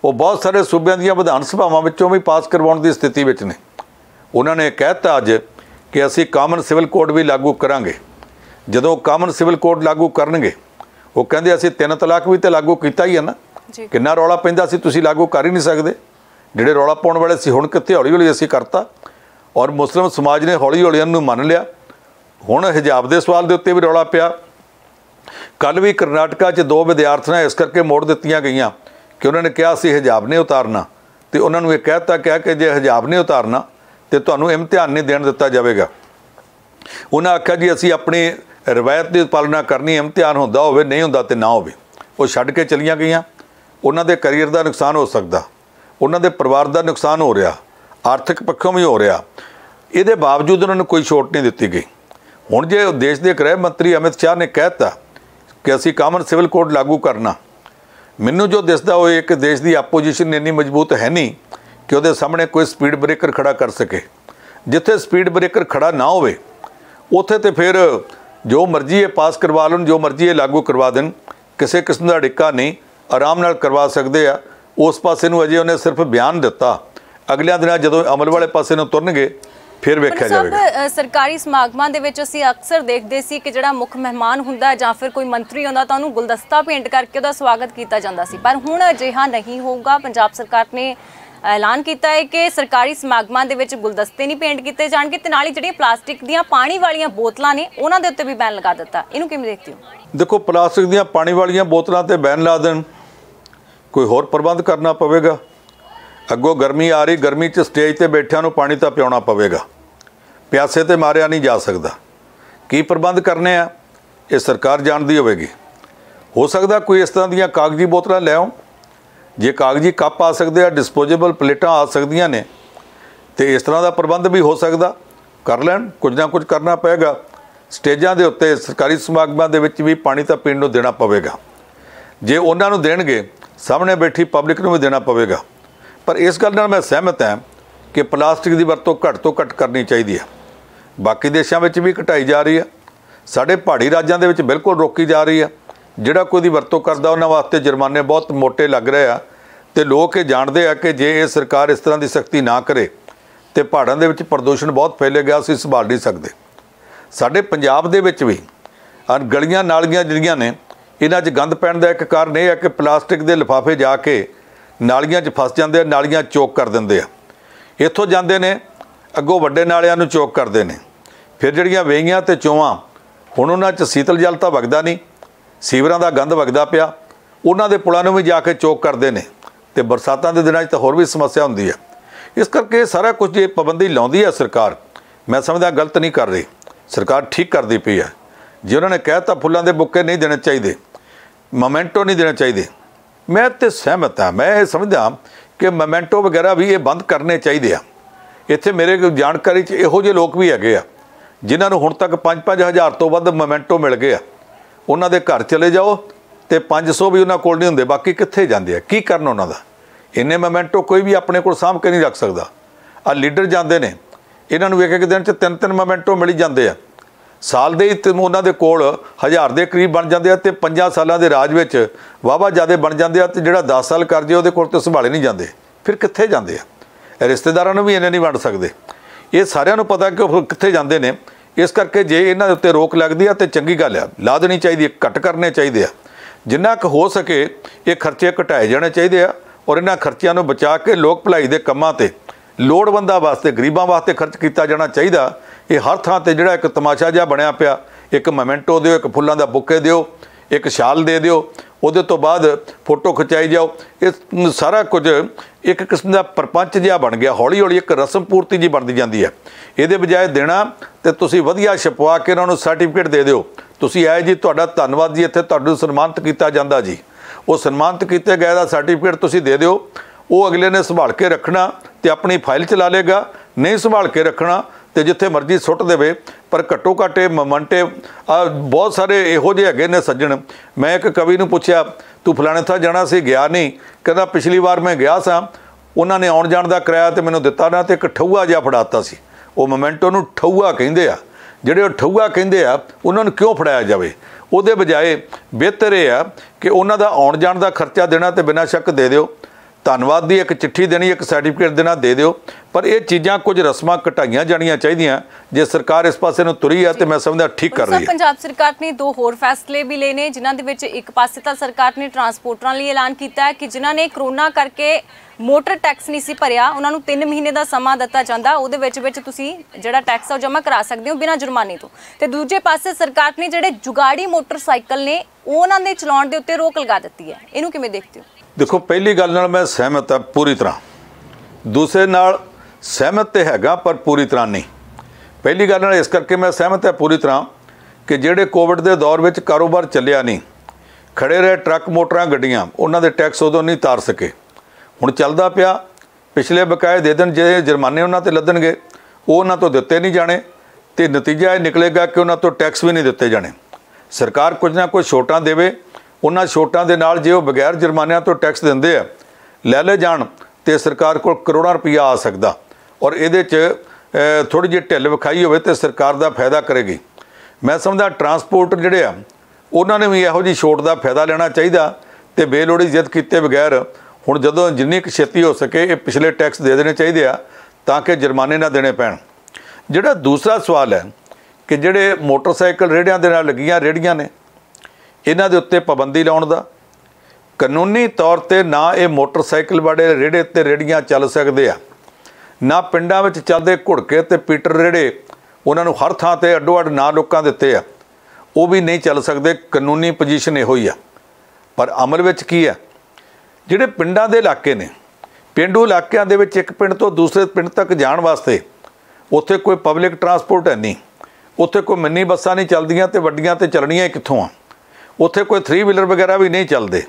S2: ਉਹ ਬਹੁਤ ਸਾਰੇ ਸੂਬਿਆਂ ਦੀਆਂ ਵਿਧਾਨ ਸਭਾਵਾਂ ਵਿੱਚੋਂ ਵੀ ਪਾਸ ਕਰਵਾਉਣ ਦੀ ਸਥਿਤੀ ਵਿੱਚ ਨੇ ਉਹਨਾਂ ਨੇ ਕਹਿਤਾ ਅੱਜ ਕਿ ਅਸੀਂ ਕਾਮਨ ਸਿਵਲ ਕੋਡ ਵੀ ਲਾਗੂ ਕਰਾਂਗੇ ਜਦੋਂ ਕਾਮਨ ਸਿਵਲ ਕੋਡ ਲਾਗੂ ਕਰਨਗੇ ਉਹ ਕਹਿੰਦੇ ਅਸੀਂ ਤਿੰਨ ਤਲਾਕ ਵੀ ਤੇ ਲਾਗੂ ਕੀਤਾ ਹੀ ਹੈ ਨਾ ਕਿੰਨਾ ਰੌਲਾ ਪੈਂਦਾ ਸੀ ਤੁਸੀਂ ਲਾਗੂ ਕਰ ਹੀ ਨਹੀਂ ਸਕਦੇ ਜਿਹੜੇ ਰੌਲਾ ਪਾਉਣ ਵਾਲੇ ਸੀ ਹੁਣ ਕਿੱਥੇ ਹੌਲੀ ਹੌਲੀ ਅਸੀਂ ਕਰਤਾ ਔਰ ਮੁਸਲਮ ਸਮਾਜ ਨੇ ਹੌਲੀ ਹੌਲੀ ਇਹਨੂੰ ਮੰਨ ਲਿਆ ਹੁਣ ਹਿਜਾਬ ਦੇ ਸਵਾਲ ਦੇ ਉੱਤੇ ਵੀ ਰੌਲਾ ਪਿਆ ਕੱਲ ਵੀ ਕਰਨਾਟਕਾ 'ਚ ਦੋ ਵਿਦਿਆਰਥਣਾਂ ਇਸ ਕਰਕੇ ਮੋੜ ਦਿੱਤੀਆਂ ਗਈਆਂ ਕਿ ਉਹਨਾਂ ਨੇ ਕਿਹਾ ਸੀ ਹਿਜਾਬ ਨੇ ਉਤਾਰਨਾ ਤੇ ਉਹਨਾਂ ਨੂੰ ਇਹ ਕਹਿਤਾ ਕਿ ਜੇ ਹਿਜਾਬ ਨੇ ਉਤਾਰਨਾ ਤੇ ਤੁਹਾਨੂੰ ਇਮਤਿਹਾਨ ਨਹੀਂ ਦੇਣ ਦਿੱਤਾ ਜਾਵੇਗਾ ਉਹਨਾਂ ਆਖਿਆ ਜੀ ਅਸੀਂ ਆਪਣੀ ਰਵਾਇਤ ਦੀ ਪਾਲਣਾ ਕਰਨੀ ਇਮਤਿਹਾਨ ਹੁੰਦਾ ਹੋਵੇ ਨਹੀਂ ਹੁੰਦਾ ਤੇ ਨਾ ਹੋਵੇ ਉਹ ਛੱਡ ਕੇ ਚਲੀਆਂ ਗਈਆਂ ਉਹਨਾਂ ਦੇ ਕੈਰੀਅਰ ਦਾ ਨੁਕਸਾਨ ਹੋ ਸਕਦਾ ਉਹਨਾਂ ਦੇ ਪਰਿਵਾਰ ਦਾ ਨੁਕਸਾਨ ਹੋ ਰਿਹਾ ਆਰਥਿਕ ਪੱਖੋਂ ਵੀ ਹੋ ਰਿਹਾ ਇਹਦੇ ਬਾਵਜੂਦ ਉਹਨਾਂ ਨੂੰ ਕੋਈ ਛੋਟ ਨਹੀਂ ਦਿੱਤੀ ਗਈ ਹੁਣ ਜੇ ਦੇਸ਼ ਦੇ ਗ੍ਰਹਿ ਮੰਤਰੀ ਅਮਿਤ ਸ਼ਾਹ ਨੇ ਕਹਿਤਾ ਕਿ ਅਸੀਂ ਕਾਮਨ ਸਿਵਲ ਕੋਡ ਲਾਗੂ ਕਰਨਾ ਮੈਨੂੰ ਜੋ ਦਿਸਦਾ ਉਹ ਇੱਕ ਦੇਸ਼ ਦੀ ਆਪੋਜੀਸ਼ਨ ਇੰਨੀ ਮਜ਼ਬੂਤ ਹੈ ਨਹੀਂ ਕਿ ਉਹਦੇ ਸਾਹਮਣੇ ਕੋਈ ਸਪੀਡ ਬ੍ਰੇਕਰ ਖੜਾ ਕਰ ਸਕੇ ਜਿੱਥੇ ਸਪੀਡ ਬ੍ਰੇਕਰ ਖੜਾ ਨਾ ਹੋਵੇ ਉੱਥੇ ਤੇ ਫਿਰ ਜੋ ਮਰਜ਼ੀ ਇਹ ਪਾਸ ਕਰਵਾ ਲਣ ਜੋ ਮਰਜ਼ੀ ਇਹ ਲਾਗੂ ਕਰਵਾ ਦੇਣ ਕਿਸੇ ਕਿਸਮ ਦਾ ਡਿੱਕਾ ਨਹੀਂ ਆਰਾਮ ਨਾਲ ਕਰਵਾ ਸਕਦੇ ਆ ਉਸ ਪਾਸੇ ਨੂੰ ਅਜੇ ਉਹਨੇ ਸਿਰਫ ਬਿਆਨ ਦਿੱਤਾ ਅਗਲੇ ਦਿਨਾਂ ਜਦੋਂ ਅਮਲ ਵਾਲੇ ਪਾਸੇ ਨੂੰ ਤੁਰਨਗੇ ਫਿਰ ਵੇਖਿਆ ਜਾਵੇਗਾ
S1: ਸਰਕਾਰੀ ਸਮਾਗਮਾਂ ਦੇ ਵਿੱਚ ਅਸੀਂ ਅਕਸਰ ਦੇਖਦੇ ਸੀ ਕਿ ਜਿਹੜਾ ਮੁੱਖ ਮਹਿਮਾਨ ਹੁੰਦਾ ਜਾਂ ਫਿਰ ਕੋਈ ਮੰਤਰੀ ਆਉਂਦਾ ਤਾਂ ਉਹਨੂੰ ਗੁਲਦਸਤਾ ਭੇਂਟ ਕਰਕੇ ਉਹਦਾ ਸਵਾਗਤ ਕੀਤਾ ਜਾਂਦਾ ਸੀ ਪਰ ਹੁਣ ਅਜਿਹਾ ਨਹੀਂ ਹੋਊਗਾ ਪੰਜਾਬ ਸਰਕਾਰ ਨੇ ਐਲਾਨ ਕੀਤਾ ਹੈ ਕਿ ਸਰਕਾਰੀ ਸਮਾਗਮਾਂ ਦੇ ਵਿੱਚ ਗੁਲਦਸਤੇ ਨਹੀਂ ਪੇਂਟ ਕੀਤੇ ਜਾਣਗੇ ਤੇ ਨਾਲ ਹੀ ਜਿਹੜੀਆਂ ਪਲਾਸਟਿਕ ਦੀਆਂ ਪਾਣੀ ਵਾਲੀਆਂ ਬੋਤਲਾਂ ਨੇ ਉਹਨਾਂ ਦੇ ਉੱਤੇ ਵੀ ਬੈਨ ਲਗਾ ਦਿੱਤਾ ਇਹਨੂੰ ਕਿਵੇਂ ਦੇਖਦੇ ਹੋ
S2: ਦੇਖੋ ਪਲਾਸਟਿਕ ਦੀਆਂ ਪਾਣੀ ਵਾਲੀਆਂ ਬੋਤਲਾਂ ਤੇ ਬੈਨ ਲਾ ਦੇਣ ਕੋਈ ਹੋਰ ਪ੍ਰਬੰਧ ਕਰਨਾ ਪਵੇਗਾ ਅੱਗੋਂ ਗਰਮੀ ਆ ਰਹੀ ਗਰਮੀ 'ਚ ਸਟੇਜ ਤੇ ਬੈਠਿਆਂ ਨੂੰ ਪਾਣੀ ਤਾਂ ਪਿਉਣਾ ਪਵੇਗਾ ਪਿਆਸੇ ਤੇ ਮਾਰਿਆ ਨਹੀਂ ਜਾ ਸਕਦਾ ਕੀ ਪ੍ਰਬੰਧ ਕਰਨੇ ਆ ਇਹ ਸਰਕਾਰ ਜਾਣਦੀ ਹੋਵੇਗੀ ਹੋ ਸਕਦਾ ਕੋਈ ਇਸ ਤਰ੍ਹਾਂ ਦੀਆਂ ਕਾਗਜ਼ੀ ਬੋਤਲਾਂ ਲੈ ਆਉਂ ਜੇ ਕਾਗਜ਼ੀ ਕੱਪ ਆ ਸਕਦੇ ਆ ਡਿਸਪੋਜ਼ੇਬਲ ਪਲੇਟਾਂ ਆ ਸਕਦੀਆਂ ਨੇ ਤੇ ਇਸ ਤਰ੍ਹਾਂ ਦਾ ਪ੍ਰਬੰਧ ਵੀ ਹੋ ਸਕਦਾ ਕਰ ਲੈਣ ਕੁਝ ਨਾ ਕੁਝ ਕਰਨਾ ਪਏਗਾ ਸਟੇਜਾਂ ਦੇ ਉੱਤੇ ਸਰਕਾਰੀ ਸਮਾਗਮਾਂ ਦੇ ਵਿੱਚ ਵੀ ਪਾਣੀ ਤਾਂ ਪੀਣ ਨੂੰ ਦੇਣਾ ਪਵੇਗਾ ਜੇ ਉਹਨਾਂ ਨੂੰ ਦੇਣਗੇ ਸਾਹਮਣੇ ਬੈਠੀ ਪਬਲਿਕ ਨੂੰ ਵੀ ਦੇਣਾ ਪਵੇਗਾ ਪਰ ਇਸ ਗੱਲ ਨਾਲ ਮੈਂ ਸਹਿਮਤ ਹਾਂ ਕਿ ਪਲਾਸਟਿਕ ਦੀ ਵਰਤੋਂ ਘੱਟ ਤੋਂ ਘੱਟ ਕਰਨੀ ਚਾਹੀਦੀ ਹੈ ਬਾਕੀ ਦੇਸ਼ਾਂ ਵਿੱਚ ਵੀ ਘਟਾਈ ਜਾ ਰਹੀ ਹੈ ਸਾਡੇ ਪਹਾੜੀ ਰਾਜਾਂ ਦੇ ਵਿੱਚ ਬਿਲਕੁਲ ਰੋਕੀ ਜਾ ਰਹੀ ਹੈ ਜਿਹੜਾ ਕੋਈ ਦੀ ਵਰਤੋਂ ਕਰਦਾ ਉਹਨਾਂ ਵਾਸਤੇ ਜੁਰਮਾਨੇ ਬਹੁਤ ਮੋٹے ਲੱਗ ਰਹੇ ਆ ਤੇ ਲੋਕ ਇਹ ਜਾਣਦੇ ਆ ਕਿ ਜੇ ਇਹ ਸਰਕਾਰ ਇਸ ਤਰ੍ਹਾਂ ਦੀ ਸਖਤੀ ਨਾ ਕਰੇ ਤੇ ਪਹਾੜਾਂ ਦੇ ਵਿੱਚ ਪ੍ਰਦੂਸ਼ਣ ਬਹੁਤ ਗਿਆ ਸੀ ਸੰਭਾਲ ਨਹੀਂ ਸਕਦੇ ਸਾਡੇ ਪੰਜਾਬ ਦੇ ਵਿੱਚ ਵੀ ਅਨ ਗਲੀਆਂ ਨਾਲੀਆਂ ਜਿਹੜੀਆਂ ਨੇ ਇਹਨਾਂ 'ਚ ਗੰਦ ਪੈਣ ਦਾ ਇੱਕ ਕਾਰਨ ਇਹ ਹੈ ਕਿ ਪਲਾਸਟਿਕ ਦੇ ਲਿਫਾਫੇ ਜਾ ਕੇ ਨਾਲੀਆਂ 'ਚ ਫਸ ਜਾਂਦੇ ਆ ਨਾਲੀਆਂ ਚੋਕ ਕਰ ਦਿੰਦੇ ਆ ਇੱਥੋਂ ਜਾਂਦੇ ਨੇ ਅੱਗੋਂ ਵੱਡੇ ਨਾਲਿਆਂ ਨੂੰ ਚੋਕ ਕਰਦੇ ਨੇ ਫਿਰ ਜਿਹੜੀਆਂ ਵੇਈਆਂ ਤੇ ਚੋਆਂ ਹੁਣ ਉਹਨਾਂ 'ਚ ਸੀਤਲ ਜਲ ਤਾਂ ਵਗਦਾ ਨਹੀਂ ਸੀਵਰਾਂ ਦਾ ਗੰਦ ਵਗਦਾ ਪਿਆ ਉਹਨਾਂ ਦੇ ਪੁਲਾਂ ਨੂੰ ਵੀ ਜਾ ਕੇ ਚੋਕ ਕਰਦੇ ਨੇ ਤੇ ਬਰਸਾਤਾਂ ਦੇ ਦਿਨਾਂ 'ਚ ਤਾਂ ਹੋਰ ਵੀ ਸਮੱਸਿਆ ਹੁੰਦੀ ਹੈ ਇਸ ਕਰਕੇ ਸਾਰਾ ਕੁਝ ਜੇ ਪਾਬੰਦੀ ਲਾਉਂਦੀ ਹੈ ਸਰਕਾਰ ਮੈਂ ਸਮਝਦਾ ਗਲਤ ਨਹੀਂ ਕਰ ਰਹੀ ਸਰਕਾਰ ਠੀਕ ਕਰਦੀ ਪਈ ਹੈ ਜੇ ਉਹਨਾਂ ਨੇ ਕਹਿਤਾ ਫੁੱਲਾਂ ਦੇ ਬੁੱਕੇ ਨਹੀਂ ਦੇਣੇ ਚਾਹੀਦੇ ਮੋਮੈਂਟੋ ਨਹੀਂ ਦੇਣੇ ਚਾਹੀਦੇ ਮੈਂ ਤੇ ਸਹਿਮਤ ਹਾਂ ਮੈਂ ਇਹ ਸਮਝਦਾ ਕਿ ਮੋਮੈਂਟੋ ਵਗੈਰਾ ਵੀ ਇਹ ਬੰਦ ਕਰਨੇ ਚਾਹੀਦੇ ਆ ਇੱਥੇ ਮੇਰੇ ਜਾਣਕਾਰੀ 'ਚ ਇਹੋ ਜਿਹੇ ਲੋਕ ਵੀ ਹੈਗੇ ਆ ਜਿਨ੍ਹਾਂ ਨੂੰ ਹੁਣ ਤੱਕ 5-5000 ਤੋਂ ਵੱਧ ਮੋਮੈਂਟੋ ਮਿਲ ਗਏ ਆ ਉਹਨਾਂ ਦੇ ਘਰ ਚਲੇ ਜਾਓ ਤੇ 500 ਵੀ ਉਹਨਾਂ ਕੋਲ ਨਹੀਂ ਹੁੰਦੇ ਬਾਕੀ ਕਿੱਥੇ ਜਾਂਦੇ ਆ ਕੀ ਕਰਨ ਉਹਨਾਂ ਦਾ ਇੰਨੇ ਮੋਮੈਂਟੋ ਕੋਈ ਵੀ ਆਪਣੇ ਕੋਲ ਸਾਹਮਣੇ ਕੇ ਨਹੀਂ ਰੱਖ ਸਕਦਾ ਆ ਲੀਡਰ ਜਾਂਦੇ ਨੇ ਇਹਨਾਂ ਨੂੰ ਇੱਕ ਇੱਕ ਦਿਨ ਚ ਤਿੰਨ ਤਿੰਨ ਮੋਮੈਂਟੋ ਮਿਲ ਜਾਂਦੇ ਆ ਸਾਲ ਦੇ ਹੀ ਉਹਨਾਂ ਦੇ ਕੋਲ ਹਜ਼ਾਰ ਦੇ ਕਰੀਬ ਬਣ ਜਾਂਦੇ ਆ ਤੇ 50 ਸਾਲਾਂ ਦੇ ਰਾਜ ਵਿੱਚ ਵਾਵਾ ਜਿਆਦੇ ਬਣ ਜਾਂਦੇ ਆ ਤੇ ਜਿਹੜਾ 10 ਸਾਲ ਕਰ ਜੇ ਉਹਦੇ ਕੋਲ ਤੇ ਸੰਭਾਲੇ ਨਹੀਂ ਜਾਂਦੇ ਫਿਰ ਕਿੱਥੇ ਜਾਂਦੇ ਆ ਰਿਸ਼ਤੇਦਾਰਾਂ ਨੂੰ ਵੀ ਇਹਨੇ ਨਹੀਂ ਵੰਡ ਸਕਦੇ ਇਹ ਸਾਰਿਆਂ ਨੂੰ ਪਤਾ ਕਿ ਉਹ ਕਿੱਥੇ ਜਾਂਦੇ ਨੇ ਇਸ ਕਰਕੇ ਜੇ ਇਹਨਾਂ ਦੇ ਉੱਤੇ ਰੋਕ ਲੱਗਦੀ ਆ ਤੇ ਚੰਗੀ ਗੱਲ ਆ ਲਾਦਣੀ ਚਾਹੀਦੀ ਹੈ ਘਟ ਕਰਨੇ ਚਾਹੀਦੇ ਆ ਜਿੰਨਾ ਕੁ ਹੋ ਸਕੇ ਇਹ ਖਰਚੇ ਘਟਾਏ ਜਾਣੇ ਚਾਹੀਦੇ ਆ ਔਰ ਇਹਨਾਂ ਖਰਚਿਆਂ ਨੂੰ ਬਚਾ ਕੇ ਲੋਕ ਭਲਾਈ ਦੇ ਕੰਮਾਂ ਤੇ ਲੋੜਵੰਦਾਂ ਵਾਸਤੇ ਗਰੀਬਾਂ ਵਾਸਤੇ ਖਰਚ ਕੀਤਾ ਜਾਣਾ ਚਾਹੀਦਾ ਇਹ ਹਰ ਥਾਂ ਤੇ ਜਿਹੜਾ ਇੱਕ ਤਮਾਸ਼ਾ ਜਿਹਾ ਬਣਿਆ ਪਿਆ ਇੱਕ ਮੋਮੈਂਟੋ ਦਿਓ ਇੱਕ ਫੁੱਲਾਂ ਦਾ ਬੁੱਕੇ ਦਿਓ ਇੱਕ ਸ਼ਾਲ ਦੇ ਦਿਓ ਉਹਦੇ ਤੋਂ ਬਾਅਦ ਫੋਟੋ ਖਿਚਾਈ ਜਾਓ ਇਹ ਸਾਰਾ ਕੁਝ ਇੱਕ ਕਿਸਮ ਦਾ ਪਰਪੰਚ ਜਿਹਾ ਬਣ ਗਿਆ ਹੌਲੀ ਹੌਲੀ ਇੱਕ ਰਸਮ ਪੂਰਤੀ ਜੀ ਬਣਦੀ ਜਾਂਦੀ ਹੈ ਇਹਦੇ ਬਜਾਏ ਦੇਣਾ ਤੇ ਤੁਸੀਂ ਵਧੀਆ ਛਪਵਾ ਕੇ ਉਹਨਾਂ ਨੂੰ ਸਰਟੀਫਿਕੇਟ ਦੇ ਦਿਓ ਤੁਸੀਂ ਆਏ ਜੀ ਤੁਹਾਡਾ ਧੰਨਵਾਦ ਜੀ ਇੱਥੇ ਤੁਹਾਨੂੰ ਸਨਮਾਨਿਤ ਕੀਤਾ ਜਾਂਦਾ ਜੀ ਉਹ ਸਨਮਾਨਿਤ ਕੀਤੇ ਗਏ ਦਾ ਸਰਟੀਫਿਕੇਟ ਤੁਸੀਂ ਦੇ ਦਿਓ ਉਹ ਅਗਲੇ ਨੇ ਸੰਭਾਲ ਕੇ ਰੱਖਣਾ ਤੇ ਆਪਣੀ ਫਾਈਲ ਚ ਲਾ ਲੇਗਾ ਨਹੀਂ ਸੰਭਾਲ ਕੇ ਰੱਖਣਾ ਤੇ ਜਿੱਥੇ ਮਰਜ਼ੀ ਸੁੱਟ ਦੇਵੇ ਪਰ ਘੱਟੋ ਘਾਟੇ ਮਮੰਟੇ ਬਹੁਤ ਸਾਰੇ ਇਹੋ ਜਿਹੇ ਹੈਗੇ ਨੇ ਸੱਜਣ ਮੈਂ ਇੱਕ ਕਵੀ ਨੂੰ ਪੁੱਛਿਆ ਤੂੰ ਫਲਾਣੇ ਥਾਂ ਜਾਣਾ ਸੀ ਗਿਆ ਨਹੀਂ ਕਹਿੰਦਾ ਪਿਛਲੀ ਵਾਰ ਮੈਂ ਗਿਆ ਸਾਂ ਉਹਨਾਂ ਨੇ ਆਉਣ ਜਾਣ ਦਾ ਕਿਰਾਇਆ ਤੇ ਮੈਨੂੰ ਦਿੱਤਾ ਨਾ ਤੇ ਇੱਕ ਠੱਊਆ ਜਿਹਾ ਫੜਾਤਾ ਸੀ ਉਹ ਮੋਮੈਂਟੋ ਨੂੰ ਠੱਊਆ ਕਹਿੰਦੇ ਆ ਜਿਹੜੇ ਉਹ ਠੱਊਆ ਕਹਿੰਦੇ ਆ ਉਹਨਾਂ ਨੂੰ ਕਿਉਂ ਫੜਾਇਆ ਜਾਵੇ ਉਹਦੇ ਬਜਾਏ ਬਿਹਤਰ ਇਹ ਆ ਕਿ ਉਹਨਾਂ ਦਾ ਆਉਣ ਜਾਣ ਦਾ ਖਰਚਾ ਦੇਣਾ ਤੇ ਬਿਨਾਂ ਸ਼ੱਕ ਦੇ ਦਿਓ ਧੰਨਵਾਦ ਦੀ ਇੱਕ ਚਿੱਠੀ ਦੇਣੀ ਇੱਕ ਸਰਟੀਫਿਕੇਟ ਦੇਣਾ ਦੇ ਦਿਓ ਪਰ ਇਹ ਚੀਜ਼ਾਂ ਕੁਝ ਰਸਮਾਂ ਘਟਾਈਆਂ ਜਾਣੀਆਂ ਚਾਹੀਦੀਆਂ ਜੇ ਸਰਕਾਰ ਇਸ ਪਾਸੇ ਨੂੰ ਤੁਰੀ ਆ ਤੇ ਮੈਂ ਸਮਝਦਾ ਠੀਕ ਕਰ ਰਹੀ ਹੈ
S1: ਪੰਜਾਬ ਸਰਕਾਰ ਨੇ ਦੋ ਹੋਰ ਫੈਸਲੇ ਵੀ ਲਏ ਨੇ ਜਿਨ੍ਹਾਂ ਦੇ ਵਿੱਚ ਇੱਕ ਪਾਸੇ ਤਾਂ ਸਰਕਾਰ ਨੇ ਟਰਾਂਸਪੋਰਟਰਾਂ ਲਈ ਐਲਾਨ ਕੀਤਾ ਹੈ ਕਿ ਜਿਨ੍ਹਾਂ ਨੇ ਕਰੋਨਾ ਕਰਕੇ ਮੋਟਰ ਟੈਕਸ ਨਹੀਂ ਸੀ ਭਰਿਆ ਉਹਨਾਂ ਨੂੰ 3 ਮਹੀਨੇ ਦਾ ਸਮਾਂ ਦਿੱਤਾ ਜਾਂਦਾ ਉਹਦੇ ਵਿੱਚ ਵਿੱਚ ਤੁਸੀਂ ਜਿਹੜਾ ਟੈਕਸ ਆ ਉਹ ਜਮ੍ਹਾਂ ਕਰਾ ਸਕਦੇ ਹੋ ਬਿਨਾਂ ਜੁਰਮਾਨੇ ਤੋਂ ਤੇ ਦੂਜੇ ਪਾਸੇ ਸਰਕਾਰ ਨੇ ਜਿਹੜੇ ਜੁਗਾੜੀ ਮੋਟਰਸਾਈਕਲ ਨੇ ਉਹਨਾਂ ਦੇ ਚਲਾਉਣ ਦੇ ਉੱਤੇ ਰੋਕ ਲਗਾ ਦਿੱਤੀ ਹੈ ਇਹਨੂੰ ਕਿਵੇਂ ਦੇਖਦੇ ਹੋ
S2: ਦੇਖੋ ਪਹਿਲੀ ਗੱਲ ਨਾਲ ਮੈਂ ਸਹਿਮਤ ਹਾਂ ਪੂਰੀ ਤਰ੍ਹਾਂ ਦੂਸਰੇ ਨਾਲ ਸਹਿਮਤ ਤੇ ਹੈਗਾ ਪਰ ਪੂਰੀ ਤਰ੍ਹਾਂ ਨਹੀਂ ਪਹਿਲੀ ਗੱਲ ਨਾਲ ਇਸ ਕਰਕੇ ਮੈਂ ਸਹਿਮਤ ਹਾਂ ਪੂਰੀ ਤਰ੍ਹਾਂ ਕਿ ਜਿਹੜੇ ਕੋਵਿਡ ਦੇ ਦੌਰ ਵਿੱਚ ਕਾਰੋਬਾਰ ਚੱਲਿਆ ਨਹੀਂ ਖੜੇ ਰਹੇ ਟਰੱਕ ਮੋਟਰਾਂ ਗੱਡੀਆਂ ਉਹਨਾਂ ਦੇ ਟੈਕਸ ਉਦੋਂ ਨਹੀਂ ਤਾਰ ਸਕੇ ਹੁਣ ਚੱਲਦਾ ਪਿਆ ਪਿਛਲੇ ਬਕਾਏ ਦੇ ਦਿਨ ਜਿਹੜੇ ਜੁਰਮਾਨੇ ਉਹਨਾਂ ਤੇ ਲੱਦਣਗੇ ਉਹ ਉਹਨਾਂ ਤੋਂ ਦਿੱਤੇ ਨਹੀਂ ਜਾਣੇ ਤੇ ਨਤੀਜਾ ਇਹ ਨਿਕਲੇਗਾ ਕਿ ਉਹਨਾਂ ਤੋਂ ਟੈਕਸ ਵੀ ਨਹੀਂ ਦਿੱਤੇ ਜਾਣੇ ਸਰਕਾਰ ਕੁਝ ਨਾ ਕੁਝ ਛੋਟਾਂ ਦੇਵੇ ਉਹਨਾਂ ਛੋਟਾਂ ਦੇ ਨਾਲ ਜੇ ਉਹ ਬਗੈਰ ਜੁਰਮਾਨਿਆਂ ਤੋਂ ਟੈਕਸ ਦਿੰਦੇ ਆ ਲੈ ਲੈ ਜਾਣ ਤੇ ਸਰਕਾਰ ਕੋਲ ਕਰੋੜਾਂ ਰੁਪਈਆ ਆ ਸਕਦਾ ਔਰ ਇਹਦੇ 'ਚ ਥੋੜੀ ਜਿਹੀ ਢਿੱਲ ਵਿਖਾਈ ਹੋਵੇ ਤੇ ਸਰਕਾਰ ਦਾ ਫਾਇਦਾ ਕਰੇਗੀ ਮੈਂ ਸਮਝਦਾ ਟਰਾਂਸਪੋਰਟ ਜਿਹੜੇ ਆ ਉਹਨਾਂ ਨੇ ਵੀ ਇਹੋ ਜੀ ਛੋਟ ਦਾ ਫਾਇਦਾ ਲੈਣਾ ਚਾਹੀਦਾ ਤੇ ਬੇਲੋੜੀ ਜ਼ਿੱਦ ਕੀਤੇ ਬਗੈਰ ਹੁਣ ਜਦੋਂ ਜਿੰਨੀ ਕੁ ਛੇਤੀ ਹੋ ਸਕੇ ਇਹ ਪਿਛਲੇ ਟੈਕਸ ਦੇ ਦੇਣੇ ਚਾਹੀਦੇ ਆ ਤਾਂ ਕਿ ਜੁਰਮਾਨੇ ਨਾ ਦੇਣੇ ਪੈਣ ਜਿਹੜਾ ਦੂਸਰਾ ਸਵਾਲ ਹੈ ਕਿ ਜਿਹੜੇ ਮੋਟਰਸਾਈਕਲ ਰੇੜਿਆਂ ਦੇ ਨਾਲ ਲੱਗੀਆਂ ਰੇੜੀਆਂ ਨੇ ਇਹਨਾਂ ਦੇ ਉੱਤੇ ਪਾਬੰਦੀ ਲਾਉਣ ਦਾ ਕਾਨੂੰਨੀ ਤੌਰ ਤੇ ਨਾ ਇਹ ਮੋਟਰਸਾਈਕਲ ਵਾਲੇ ਰੇੜੇ ਤੇ ਰੇੜੀਆਂ ਚੱਲ ਸਕਦੇ ਆ ਨਾ ਪਿੰਡਾਂ ਵਿੱਚ ਚੱਲਦੇ ਘੁੜਕੇ ਤੇ ਪੀਟਰ ਰੇੜੇ ਉਹਨਾਂ ਨੂੰ ਹਰ ਥਾਂ ਤੇ ਅੱਡੋ ਅੱਡ ਨਾ ਲੋਕਾਂ ਦਿੱਤੇ ਆ ਉਹ ਵੀ ਨਹੀਂ ਚੱਲ ਸਕਦੇ ਕਾਨੂੰਨੀ ਪੋਜੀਸ਼ਨ ਇਹੋ ਹੀ ਆ ਪਰ ਅਮਲ ਵਿੱਚ ਕੀ ਆ ਜਿਹੜੇ ਪਿੰਡਾਂ ਦੇ ਇਲਾਕੇ ਨੇ ਪਿੰਡੂ ਇਲਾਕਿਆਂ ਦੇ ਵਿੱਚ ਇੱਕ ਪਿੰਡ ਤੋਂ ਦੂਸਰੇ ਪਿੰਡ ਤੱਕ ਜਾਣ ਵਾਸਤੇ ਉੱਥੇ ਕੋਈ ਪਬਲਿਕ ਟਰਾਂਸਪੋਰਟ ਹੈ ਨਹੀਂ ਉੱਥੇ ਕੋਈ ਮਿੰਨੀ ਬੱਸਾਂ ਨਹੀਂ ਚੱਲਦੀਆਂ ਤੇ ਵੱਡੀਆਂ ਤੇ ਚੱਲਣੀਆਂ ਕਿੱਥੋਂ ਆ ਉੱਥੇ ਕੋਈ 3 ਵੀਲਰ ਵਗੈਰਾ ਵੀ ਨਹੀਂ ਚੱਲਦੇ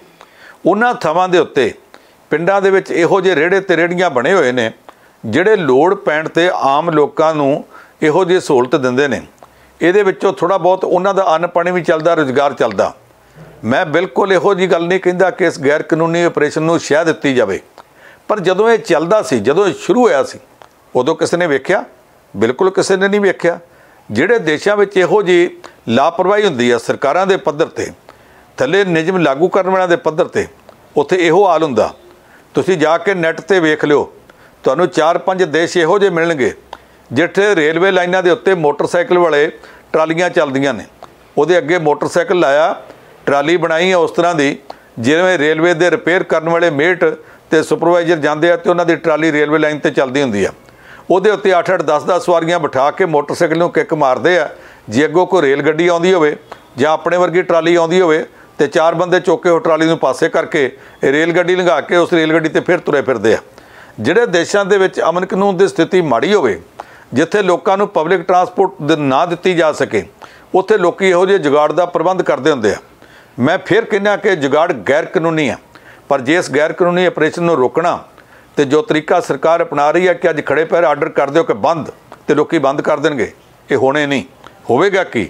S2: ਉਹਨਾਂ ਥਾਵਾਂ ਦੇ ਉੱਤੇ ਪਿੰਡਾਂ ਦੇ ਵਿੱਚ ਇਹੋ ਜਿਹੇ ਰੇੜੇ ਤੇ ਰੇੜੀਆਂ ਬਣੇ ਹੋਏ ਨੇ ਜਿਹੜੇ ਲੋੜ ਪੈਣ ਤੇ ਆਮ ਲੋਕਾਂ ਨੂੰ ਇਹੋ ਜਿਹੀ ਸਹੂਲਤ ਦਿੰਦੇ ਨੇ ਇਹਦੇ ਵਿੱਚੋਂ ਥੋੜਾ ਬਹੁਤ ਉਹਨਾਂ ਦਾ ਅੰਨ ਪਾਣੀ ਵੀ ਚੱਲਦਾ ਰੋਜ਼ਗਾਰ ਚੱਲਦਾ ਮੈਂ ਬਿਲਕੁਲ ਇਹੋ ਜੀ ਗੱਲ ਨਹੀਂ ਕਹਿੰਦਾ ਕਿ ਇਸ ਗੈਰ ਕਾਨੂੰਨੀ ਆਪਰੇਸ਼ਨ ਨੂੰ ਸ਼ਹਿ ਦਿੱਤੀ ਜਾਵੇ ਪਰ ਜਦੋਂ ਇਹ ਚੱਲਦਾ ਸੀ ਜਦੋਂ ਇਹ ਸ਼ੁਰੂ ਹੋਇਆ ਸੀ ਉਦੋਂ ਕਿਸੇ ਨੇ ਵੇਖਿਆ ਬਿਲਕੁਲ ਕਿਸੇ ਨੇ ਨਹੀਂ ਵੇਖਿਆ ਜਿਹੜੇ ਦੇਸ਼ਾਂ ਵਿੱਚ ਇਹੋ ਜੀ ਲਾਪਰਵਾਹੀ ਹੁੰਦੀ ਆ ਸਰਕਾਰਾਂ ਦੇ ਪੱਧਰ ਤੇ ਥੱਲੇ ਨਿਯਮ ਲਾਗੂ ਕਰਨ ਵਾਲਿਆਂ ਦੇ ਪੱਧਰ ਤੇ ਉੱਥੇ ਇਹੋ ਹਾਲ ਹੁੰਦਾ ਤੁਸੀਂ ਜਾ ਕੇ ਨੈਟ ਤੇ ਵੇਖ ਲਿਓ ਤੁਹਾਨੂੰ 4-5 ਦੇਸ਼ ਇਹੋ ਜਿਹੇ ਮਿਲਣਗੇ ਜਿੱਥੇ ਰੇਲਵੇ ਲਾਈਨਾਂ ਦੇ ਉੱਤੇ ਮੋਟਰਸਾਈਕਲ ਵਾਲੇ ਟਰਾਲੀਆਂ ਚੱਲਦੀਆਂ ਨੇ ਉਹਦੇ ਅੱਗੇ ਮੋਟਰਸਾਈਕਲ ਲਾਇਆ ਟਰਾਲੀ ਬਣਾਈ ਹੈ ਉਸ ਤਰ੍ਹਾਂ ਦੀ ਜਿਵੇਂ ਰੇਲਵੇ ਦੇ ਰਿਪੇਅਰ ਕਰਨ ਵਾਲੇ ਮੇਟ ਤੇ ਸੁਪਰਵਾਈਜ਼ਰ ਜਾਂਦੇ ਆ ਤੇ ਉਹਨਾਂ ਦੀ ਟਰਾਲੀ ਰੇਲਵੇ ਲਾਈਨ ਤੇ ਚੱਲਦੀ ਹੁੰਦੀ ਆ ਉਹਦੇ ਉੱਤੇ 8-8 10-10 ਸਵਾਰੀਆਂ ਬਿਠਾ ਕੇ ਮੋਟਰਸਾਈਕਲ ਨੂੰ ਕਿੱਕ ਮਾਰਦੇ ਆ ਜੇ ਅੱਗੋਂ ਕੋਈ ਰੇਲ ਗੱਡੀ ਆਉਂਦੀ ਹੋਵੇ ਜਾਂ ਆਪਣੇ ਵਰਗੀ ਟਰਾਲੀ ਆਉਂਦੀ ਹੋਵੇ ਤੇ ਚਾਰ ਬੰਦੇ ਚੁੱਕ ਕੇ ਉਹ ਟਰਾਲੀ ਨੂੰ ਪਾਸੇ ਕਰਕੇ ਰੇਲ ਗੱਡੀ ਲੰਘਾ ਕੇ ਉਸ ਰੇਲ ਗੱਡੀ ਤੇ ਫਿਰ ਤੁਰੇ ਫਿਰਦੇ ਆ ਜਿਹੜੇ ਦੇਸ਼ਾਂ ਦੇ ਵਿੱਚ ਅਮਨ ਕਾਨੂੰਨ ਦੀ ਸਥਿਤੀ ਮਾੜੀ ਹੋਵੇ ਜਿੱਥੇ ਲੋਕਾਂ ਨੂੰ ਪਬਲਿਕ ਟਰਾਂਸਪੋਰਟ ਨਾ ਦਿੱਤੀ ਜਾ ਸਕੇ ਉੱਥੇ ਲੋਕੀ ਇਹੋ ਜਿਹੇ ਜੁਗਾੜ ਦਾ ਪ੍ਰਬੰਧ ਕਰਦੇ ਹੁੰਦੇ ਆ ਮੈਂ ਫਿਰ ਕਹਿੰਦਾ ਕਿ ਜੁਗਾੜ ਗੈਰ ਕਾਨੂੰਨੀ ਆ ਪਰ ਜੇ ਇਸ ਗੈਰ ਕਾਨੂੰਨੀ ਆਪਰੇਸ਼ਨ ਨੂੰ ਰੋਕਣਾ ਤੇ ਜੋ ਤਰੀਕਾ ਸਰਕਾਰ ਅਪਣਾ ਰਹੀ ਹੈ ਕਿ ਅੱਜ ਖੜੇ ਪੈਰ ਆਰਡਰ ਕਰ ਦਿਓ ਕਿ ਬੰਦ ਤੇ ਲੋਕੀ ਬੰਦ ਕਰ ਦੇਣਗੇ ਇਹ ਹੋਣੇ ਨਹੀਂ ਹੋਵੇਗਾ ਕੀ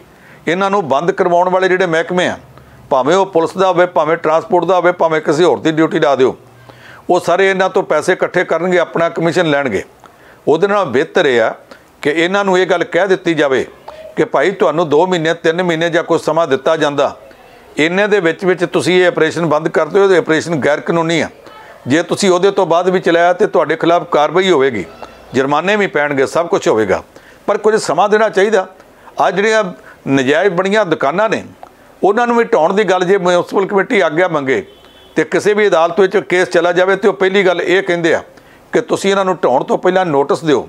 S2: ਇਹਨਾਂ ਨੂੰ ਬੰਦ ਕਰਵਾਉਣ ਵਾਲੇ ਜਿਹੜੇ ਮਹਿਕਮੇ ਆ ਭਾਵੇਂ ਉਹ ਪੁਲਿਸ ਦਾ ਹੋਵੇ ਭਾਵੇਂ ਟਰਾਂਸਪੋਰਟ ਦਾ ਹੋਵੇ ਭਾਵੇਂ ਕਿਸੇ ਹੋਰ ਦੀ ਡਿਊਟੀ ਲਾ ਦਿਓ ਉਹ ਸਾਰੇ ਇਹਨਾਂ ਤੋਂ ਪੈਸੇ ਇਕੱਠੇ ਕਰਨਗੇ ਆਪਣਾ ਕਮਿਸ਼ਨ ਲੈਣਗੇ ਉਹਦੇ ਨਾਲ ਬਿਹਤਰ ਇਹ ਆ ਕਿ ਇਹਨਾਂ ਨੂੰ ਇਹ ਗੱਲ ਕਹਿ ਦਿੱਤੀ ਜਾਵੇ ਕਿ ਭਾਈ ਤੁਹਾਨੂੰ 2 ਮਹੀਨੇ 3 ਮਹੀਨੇ ਜਾਂ ਕੁਝ ਸਮਾਂ ਦਿੱਤਾ ਜਾਂਦਾ ਇਹਨਾਂ ਦੇ ਵਿੱਚ ਵਿੱਚ ਤੁਸੀਂ ਇਹ ਆਪਰੇਸ਼ਨ ਬੰਦ ਕਰ ਦਿਓ ਇਹ ਆਪਰੇਸ਼ਨ ਗੈਰ ਕਾਨੂੰਨੀ ਆ ਜੇ ਤੁਸੀਂ ਉਹਦੇ ਤੋਂ ਬਾਅਦ ਵੀ ਚਲਾਇਆ ਤੇ ਤੁਹਾਡੇ ਖਿਲਾਫ ਕਾਰਵਾਈ ਹੋਵੇਗੀ ਜੁਰਮਾਨੇ ਵੀ ਪੈਣਗੇ ਸਭ ਕੁਝ ਹੋਵੇਗਾ ਪਰ ਕੁਝ ਸਮਾਂ ਦੇਣਾ ਚਾਹੀਦਾ ਆ ਜਿਹੜੀਆਂ ਨਜਾਇਜ਼ ਬਣੀਆਂ ਦੁਕਾਨਾਂ ਨੇ ਉਹਨਾਂ ਨੂੰ ਵੀ ਢਾਉਣ ਦੀ ਗੱਲ ਜੇ ਮਿਊਨਿਸਪਲ ਕਮੇਟੀ ਆਗਿਆ ਮੰਗੇ ਤੇ ਕਿਸੇ ਵੀ ਅਦਾਲਤ ਵਿੱਚ ਕੇਸ ਚਲਾ ਜਾਵੇ ਤੇ ਉਹ ਪਹਿਲੀ ਗੱਲ ਇਹ ਕਹਿੰਦੇ ਆ ਕਿ ਤੁਸੀਂ ਇਹਨਾਂ ਨੂੰ ਢਾਉਣ ਤੋਂ ਪਹਿਲਾਂ ਨੋਟਿਸ ਦਿਓ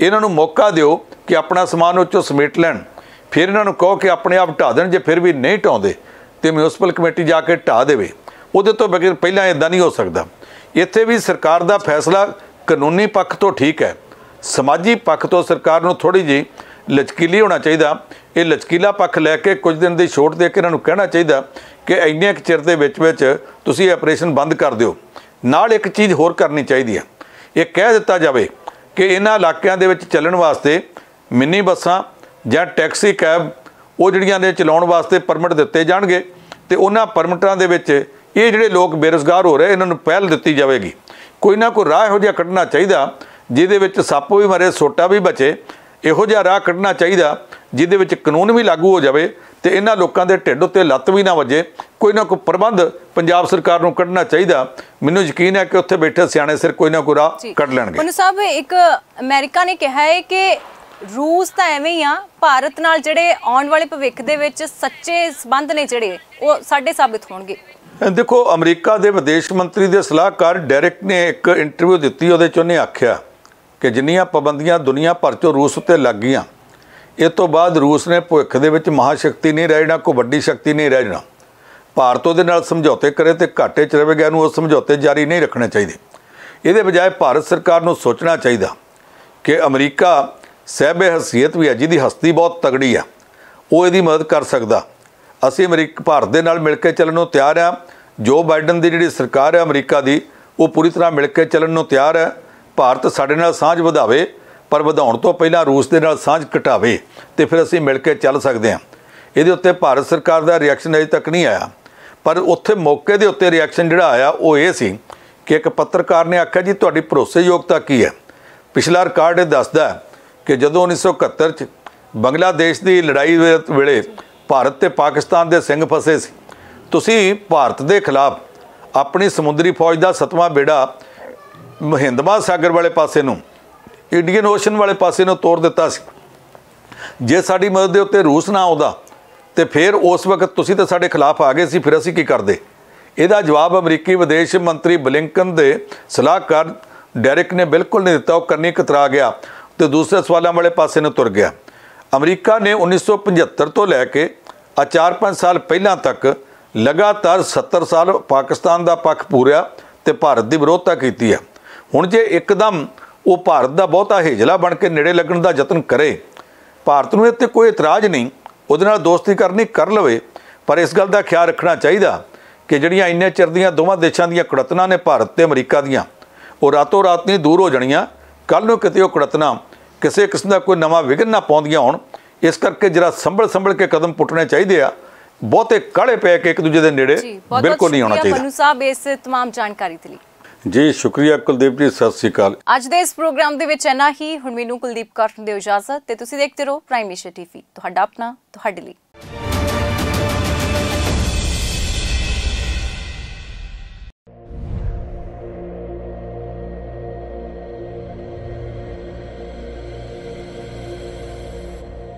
S2: ਇਹਨਾਂ ਨੂੰ ਮੌਕਾ ਦਿਓ ਕਿ ਆਪਣਾ ਸਮਾਨ ਉੱਚੋ ਸਮੇਟ ਲੈਣ ਫਿਰ ਇਹਨਾਂ ਨੂੰ ਕਹੋ ਕਿ ਆਪਣੇ ਆਪ ਢਾ ਦੇਣ ਜੇ ਫਿਰ ਵੀ ਨਹੀਂ ਢਾਉਂਦੇ ਤੇ ਮਿਊਨਿਸਪਲ ਕਮੇਟੀ ਜਾ ਕੇ ਢਾ ਦੇਵੇ ਉਹਦੇ ਤੋਂ ਬਗੈਰ ਪਹਿਲਾਂ ਇਦਾਂ ਨਹੀਂ ਹੋ ਸਕਦਾ ਇੱਥੇ ਵੀ ਸਰਕਾਰ ਦਾ ਫੈਸਲਾ ਕਾਨੂੰਨੀ ਪੱਖ ਤੋਂ ਠੀਕ ਹੈ ਸਮਾਜੀ ਪੱਖ ਤੋਂ ਸਰਕਾਰ ਨੂੰ ਥੋੜੀ ਜੀ ਲਚਕੀਲੀ ਹੋਣਾ ਚਾਹੀਦਾ ਇਹ ਲਚਕੀਲਾ ਪੱਖ ਲੈ ਕੇ ਕੁਝ ਦਿਨ ਦੀ ਛੋਟ ਦੇ ਕੇ ਇਹਨਾਂ ਨੂੰ ਕਹਿਣਾ ਚਾਹੀਦਾ ਕਿ ਇੰਨੇ ਇੱਕ ਚਿਰ ਦੇ ਵਿੱਚ ਵਿੱਚ ਤੁਸੀਂ ਆਪਰੇਸ਼ਨ ਬੰਦ ਕਰ ਦਿਓ ਨਾਲ ਇੱਕ ਚੀਜ਼ ਹੋਰ ਕਰਨੀ ਚਾਹੀਦੀ ਹੈ ਇਹ ਕਹਿ ਦਿੱਤਾ ਜਾਵੇ ਕਿ ਇਹਨਾਂ ਇਲਾਕਿਆਂ ਦੇ ਵਿੱਚ ਚੱਲਣ ਵਾਸਤੇ ਮਿੰਨੀ ਬੱਸਾਂ ਜਾਂ ਟੈਕਸੀ ਕੈਬ ਉਹ ਜਿਹੜੀਆਂ ਨੇ ਚਲਾਉਣ ਵਾਸਤੇ ਪਰਮਿਟ ਦਿੱਤੇ ਜਾਣਗੇ ਤੇ ਉਹਨਾਂ ਪਰਮਿਟਾਂ ਦੇ ਵਿੱਚ ਇਹ ਜਿਹੜੇ ਲੋਕ ਬੇਰੋਜ਼ਗਾਰ ਹੋ ਰਹੇ ਇਹਨਾਂ ਨੂੰ ਪਹਿਲ ਦਿੱਤੀ ਜਾਵੇਗੀ ਕੋਈ ਨਾ ਕੋਈ ਰਾਹ ਇਹੋ ਜਿਹਾ ਕੱਢਣਾ ਚਾਹੀਦਾ ਜਿਹਦੇ ਵਿੱਚ ਸੱਪ ਵੀ ਮਰੇ ਸੋਟਾ ਵੀ ਬਚੇ ਇਹੋ ਜਿਹਾ ਰਾਹ ਕੱਢਣਾ ਚਾਹੀਦਾ ਜਿਹਦੇ ਵਿੱਚ ਕਾਨੂੰਨ ਵੀ ਲਾਗੂ ਹੋ ਜਾਵੇ ਤੇ ਇਹਨਾਂ ਲੋਕਾਂ ਦੇ ਢਿੱਡ ਉੱਤੇ ਲੱਤ ਵੀ ਨਾ ਵੱਜੇ ਕੋਈ ਨਾ ਕੋਈ ਪ੍ਰਬੰਧ ਪੰਜਾਬ ਸਰਕਾਰ ਨੂੰ ਕੱਢਣਾ ਚਾਹੀਦਾ ਮੈਨੂੰ ਯਕੀਨ ਹੈ ਕਿ ਉੱਥੇ ਬੈਠੇ ਸਿਆਣੇ ਸਿਰ ਕੋਈ ਨਾ ਕੋਈ ਰਾਹ ਕੱਢ ਲੈਣਗੇ ਮਨੂ
S1: ਸਾਹਿਬ ਇੱਕ ਅਮਰੀਕਾ ਨੇ ਕਿਹਾ ਹੈ ਕਿ ਰੂਸ ਤਾਂ ਐਵੇਂ ਹੀ ਆ ਭਾਰਤ ਨਾਲ ਜਿਹੜੇ ਆਉਣ ਵਾਲੇ ਭਵਿੱਖ ਦੇ ਵਿੱਚ ਸੱਚੇ ਸਬੰਧ ਨੇ ਜਿਹੜੇ ਉਹ ਸਾਡੇ ਸਾਬਿਤ ਹੋਣਗੇ
S2: ਦੇਖੋ ਅਮਰੀਕਾ ਦੇ ਵਿਦੇਸ਼ ਮੰਤਰੀ ਦੇ ਸਲਾਹਕਾਰ ਡਾਇਰੈਕਟ ਨੇ ਇੱਕ ਇੰਟਰਵਿਊ ਦਿੱਤੀ ਉਹਦੇ ਚ ਉਹਨੇ ਆਖਿਆ ਕਿ ਜਿੰਨੀਆਂ ਪਾਬੰਦੀਆਂ ਦੁਨੀਆ ਭਰ 'ਚੋਂ ਰੂਸ ਉੱਤੇ ਲੱਗ ਗਈਆਂ ਇਸ ਤੋਂ ਬਾਅਦ ਰੂਸ ਨੇ ਭੁੱਖ ਦੇ ਵਿੱਚ ਮਹਾਸ਼ਕਤੀ ਨਹੀਂ ਰਹਿ ਜਾਣਾ ਕੋਈ ਵੱਡੀ ਸ਼ਕਤੀ ਨਹੀਂ ਰਹਿ ਜਾਣਾ ਭਾਰਤ ਉਹਦੇ ਨਾਲ ਸਮਝੌਤੇ ਕਰੇ ਤੇ ਘਾਟੇ 'ਚ ਰਹੇਗਾ ਨੂੰ ਉਹ ਸਮਝੌਤੇ ਜਾਰੀ ਨਹੀਂ ਰੱਖਣੇ ਚਾਹੀਦੇ ਇਹਦੇ ਬਜਾਏ ਭਾਰਤ ਸਰਕਾਰ ਨੂੰ ਸੋਚਣਾ ਚਾਹੀਦਾ ਕਿ ਅਮਰੀਕਾ ਸਹਿਬੇ ਹਸੀਅਤ ਵੀ ਹੈ ਜਿਹਦੀ ਹਸਤੀ ਬਹੁਤ ਤਗੜੀ ਆ ਉਹ ਇਹਦੀ ਮਦਦ ਕਰ ਸਕਦਾ ਅਸੀਂ ਅਮਰੀਕਾ ਭਾਰਤ ਦੇ ਨਾਲ ਮਿਲ ਕੇ ਚੱਲਣ ਨੂੰ ਤਿਆਰ ਆ ਜੋ ਬਾਈਡਨ ਦੀ ਜਿਹੜੀ ਸਰਕਾਰ ਹੈ ਅਮਰੀਕਾ ਦੀ ਉਹ ਪੂਰੀ ਤਰ੍ਹਾਂ ਮਿਲ ਕੇ ਚੱਲਣ ਨੂੰ ਤਿਆਰ ਹੈ ਭਾਰਤ ਸਾਡੇ ਨਾਲ ਸਾਂਝ ਵਧਾਵੇ ਪਰ ਵਧਾਉਣ ਤੋਂ ਪਹਿਲਾਂ ਰੂਸ ਦੇ ਨਾਲ ਸਾਂਝ ਘਟਾਵੇ ਤੇ ਫਿਰ ਅਸੀਂ ਮਿਲ ਕੇ ਚੱਲ ਸਕਦੇ ਹਾਂ ਇਹਦੇ ਉੱਤੇ ਭਾਰਤ ਸਰਕਾਰ ਦਾ ਰਿਐਕਸ਼ਨ ਅਜੇ ਤੱਕ ਨਹੀਂ ਆਇਆ ਪਰ ਉੱਥੇ ਮੌਕੇ ਦੇ ਉੱਤੇ ਰਿਐਕਸ਼ਨ ਜਿਹੜਾ ਆਇਆ ਉਹ ਇਹ ਸੀ ਕਿ ਇੱਕ ਪੱਤਰਕਾਰ ਨੇ ਆਖਿਆ ਜੀ ਤੁਹਾਡੀ ਭਰੋਸੇਯੋਗਤਾ ਕੀ ਹੈ ਪਿਛਲਾ ਰਿਕਾਰਡ ਇਹ ਦੱਸਦਾ ਕਿ ਜਦੋਂ 1971 ਚ ਬੰਗਲਾਦੇਸ਼ ਦੀ ਲੜਾਈ ਵੇਲੇ ਭਾਰਤ ਤੇ ਪਾਕਿਸਤਾਨ ਦੇ ਸਿੰਘ ਫਸੇ ਸੀ ਤੁਸੀਂ ਭਾਰਤ ਦੇ ਖਿਲਾਫ ਆਪਣੀ ਸਮੁੰਦਰੀ ਫੌਜ ਦਾ ਸਤਵਾਂ ਬੇੜਾ ਮਹਿੰਦਵਾ ਸਾਗਰ ਵਾਲੇ ਪਾਸੇ ਨੂੰ ਇੰਡੀਅਨ ਓਸ਼ਨ ਵਾਲੇ ਪਾਸੇ ਨੂੰ ਤੋੜ ਦਿੱਤਾ ਸੀ ਜੇ ਸਾਡੀ ਮਦਦ ਦੇ ਉੱਤੇ ਰੂਸ ਨਾ ਆਉਂਦਾ ਤੇ ਫਿਰ ਉਸ ਵਕਤ ਤੁਸੀਂ ਤਾਂ ਸਾਡੇ ਖਿਲਾਫ ਆ ਗਏ ਸੀ ਫਿਰ ਅਸੀਂ ਕੀ ਕਰਦੇ ਇਹਦਾ ਜਵਾਬ ਅਮਰੀਕੀ ਵਿਦੇਸ਼ ਮੰਤਰੀ ਬਲਿੰਕਨ ਦੇ ਸਲਾਹਕਾਰ ਡੈਰਿਕ ਨੇ ਬਿਲਕੁਲ ਨਹੀਂ ਦਿੱਤਾ ਉਹ ਕਰਨੀ ਕਤਰਾ ਗਿਆ ਤੇ ਦੂਸਰੇ ਸਵਾਲਾਂ ਵਾਲੇ ਪਾਸੇ ਨੂੰ ਤੁਰ ਗਿਆ ਅਮਰੀਕਾ ਨੇ 1975 ਤੋਂ ਲੈ ਕੇ ਆ 4-5 ਸਾਲ ਪਹਿਲਾਂ ਤੱਕ ਲਗਾਤਾਰ 70 ਸਾਲ ਪਾਕਿਸਤਾਨ ਦਾ ਪੱਖ ਪੂਰਿਆ ਤੇ ਭਾਰਤ ਦੀ ਵਿਰੋਧਤਾ ਕੀਤੀ ਹੈ ਹੁਣ ਜੇ ਇੱਕਦਮ ਉਹ ਭਾਰਤ ਦਾ ਬਹੁਤਾ ਹੇਜਲਾ ਬਣ ਕੇ ਨੇੜੇ ਲੱਗਣ ਦਾ ਯਤਨ ਕਰੇ ਭਾਰਤ ਨੂੰ ਇੱਥੇ ਕੋਈ ਇਤਰਾਜ਼ ਨਹੀਂ ਉਹਦੇ ਨਾਲ ਦੋਸਤੀ ਕਰਨੀ ਕਰ ਲਵੇ ਪਰ ਇਸ ਗੱਲ ਦਾ ਖਿਆਲ ਰੱਖਣਾ ਚਾਹੀਦਾ ਕਿ ਜਿਹੜੀਆਂ ਇੰਨੇ ਚਿਰ ਦੀਆਂ ਦੋਵਾਂ ਦੇਸ਼ਾਂ ਦੀਆਂ ਕੁੜਤਨਾ ਨੇ ਭਾਰਤ ਤੇ ਅਮਰੀਕਾ ਦੀਆਂ ਉਹ ਰਾਤੋਂ ਰਾਤ ਨਹੀਂ ਦੂਰ ਹੋ ਜਾਣੀਆਂ ਕੱਲ ਨੂੰ ਕਿਤੇ ਉਹ ਕੜਤਨਾ ਕਿਸੇ ਕਿਸਮ ਦਾ ਕੋਈ ਨਵਾਂ ਵਿਗਨ ਨਾ ਪਾਉਂਦੀਆਂ ਹੋਣ ਇਸ ਕਰਕੇ ਜਰਾ ਸੰਭਲ ਸੰਭਲ ਕੇ ਕਦਮ ਪੁੱਟਣੇ ਚਾਹੀਦੇ ਆ ਬਹੁਤੇ ਕਾਲੇ ਪੈ ਕੇ ਇੱਕ ਦੂਜੇ ਦੇ ਨੇੜੇ ਬਿਲਕੁਲ ਨਹੀਂ ਆਉਣਾ ਚਾਹੀਦਾ ਜੀ ਬਹੁਤ ਮਨੂ
S1: ਸਾਹਿਬ ਇਸ ਤਮਾਮ ਜਾਣਕਾਰੀ ਦੇ ਲਈ
S2: ਜੀ ਸ਼ੁਕਰੀਆ ਕੁਲਦੀਪ ਜੀ ਸਤਿ ਸ੍ਰੀ ਅਕਾਲ
S1: ਅੱਜ ਦੇ ਇਸ ਪ੍ਰੋਗਰਾਮ ਦੇ ਵਿੱਚ ਇੰਨਾ ਹੀ ਹੁਣ ਮੈਨੂੰ ਕੁਲਦੀਪ ਕਰਨ ਦੇ ਇਜਾਜ਼ਤ ਤੇ ਤੁਸੀਂ ਦੇਖਦੇ ਰਹੋ ਪ੍ਰਾਈਮੇਸ਼ਰ ਟੀਵੀ ਤੁਹਾਡਾ ਆਪਣਾ ਤੁਹਾਡੇ ਲਈ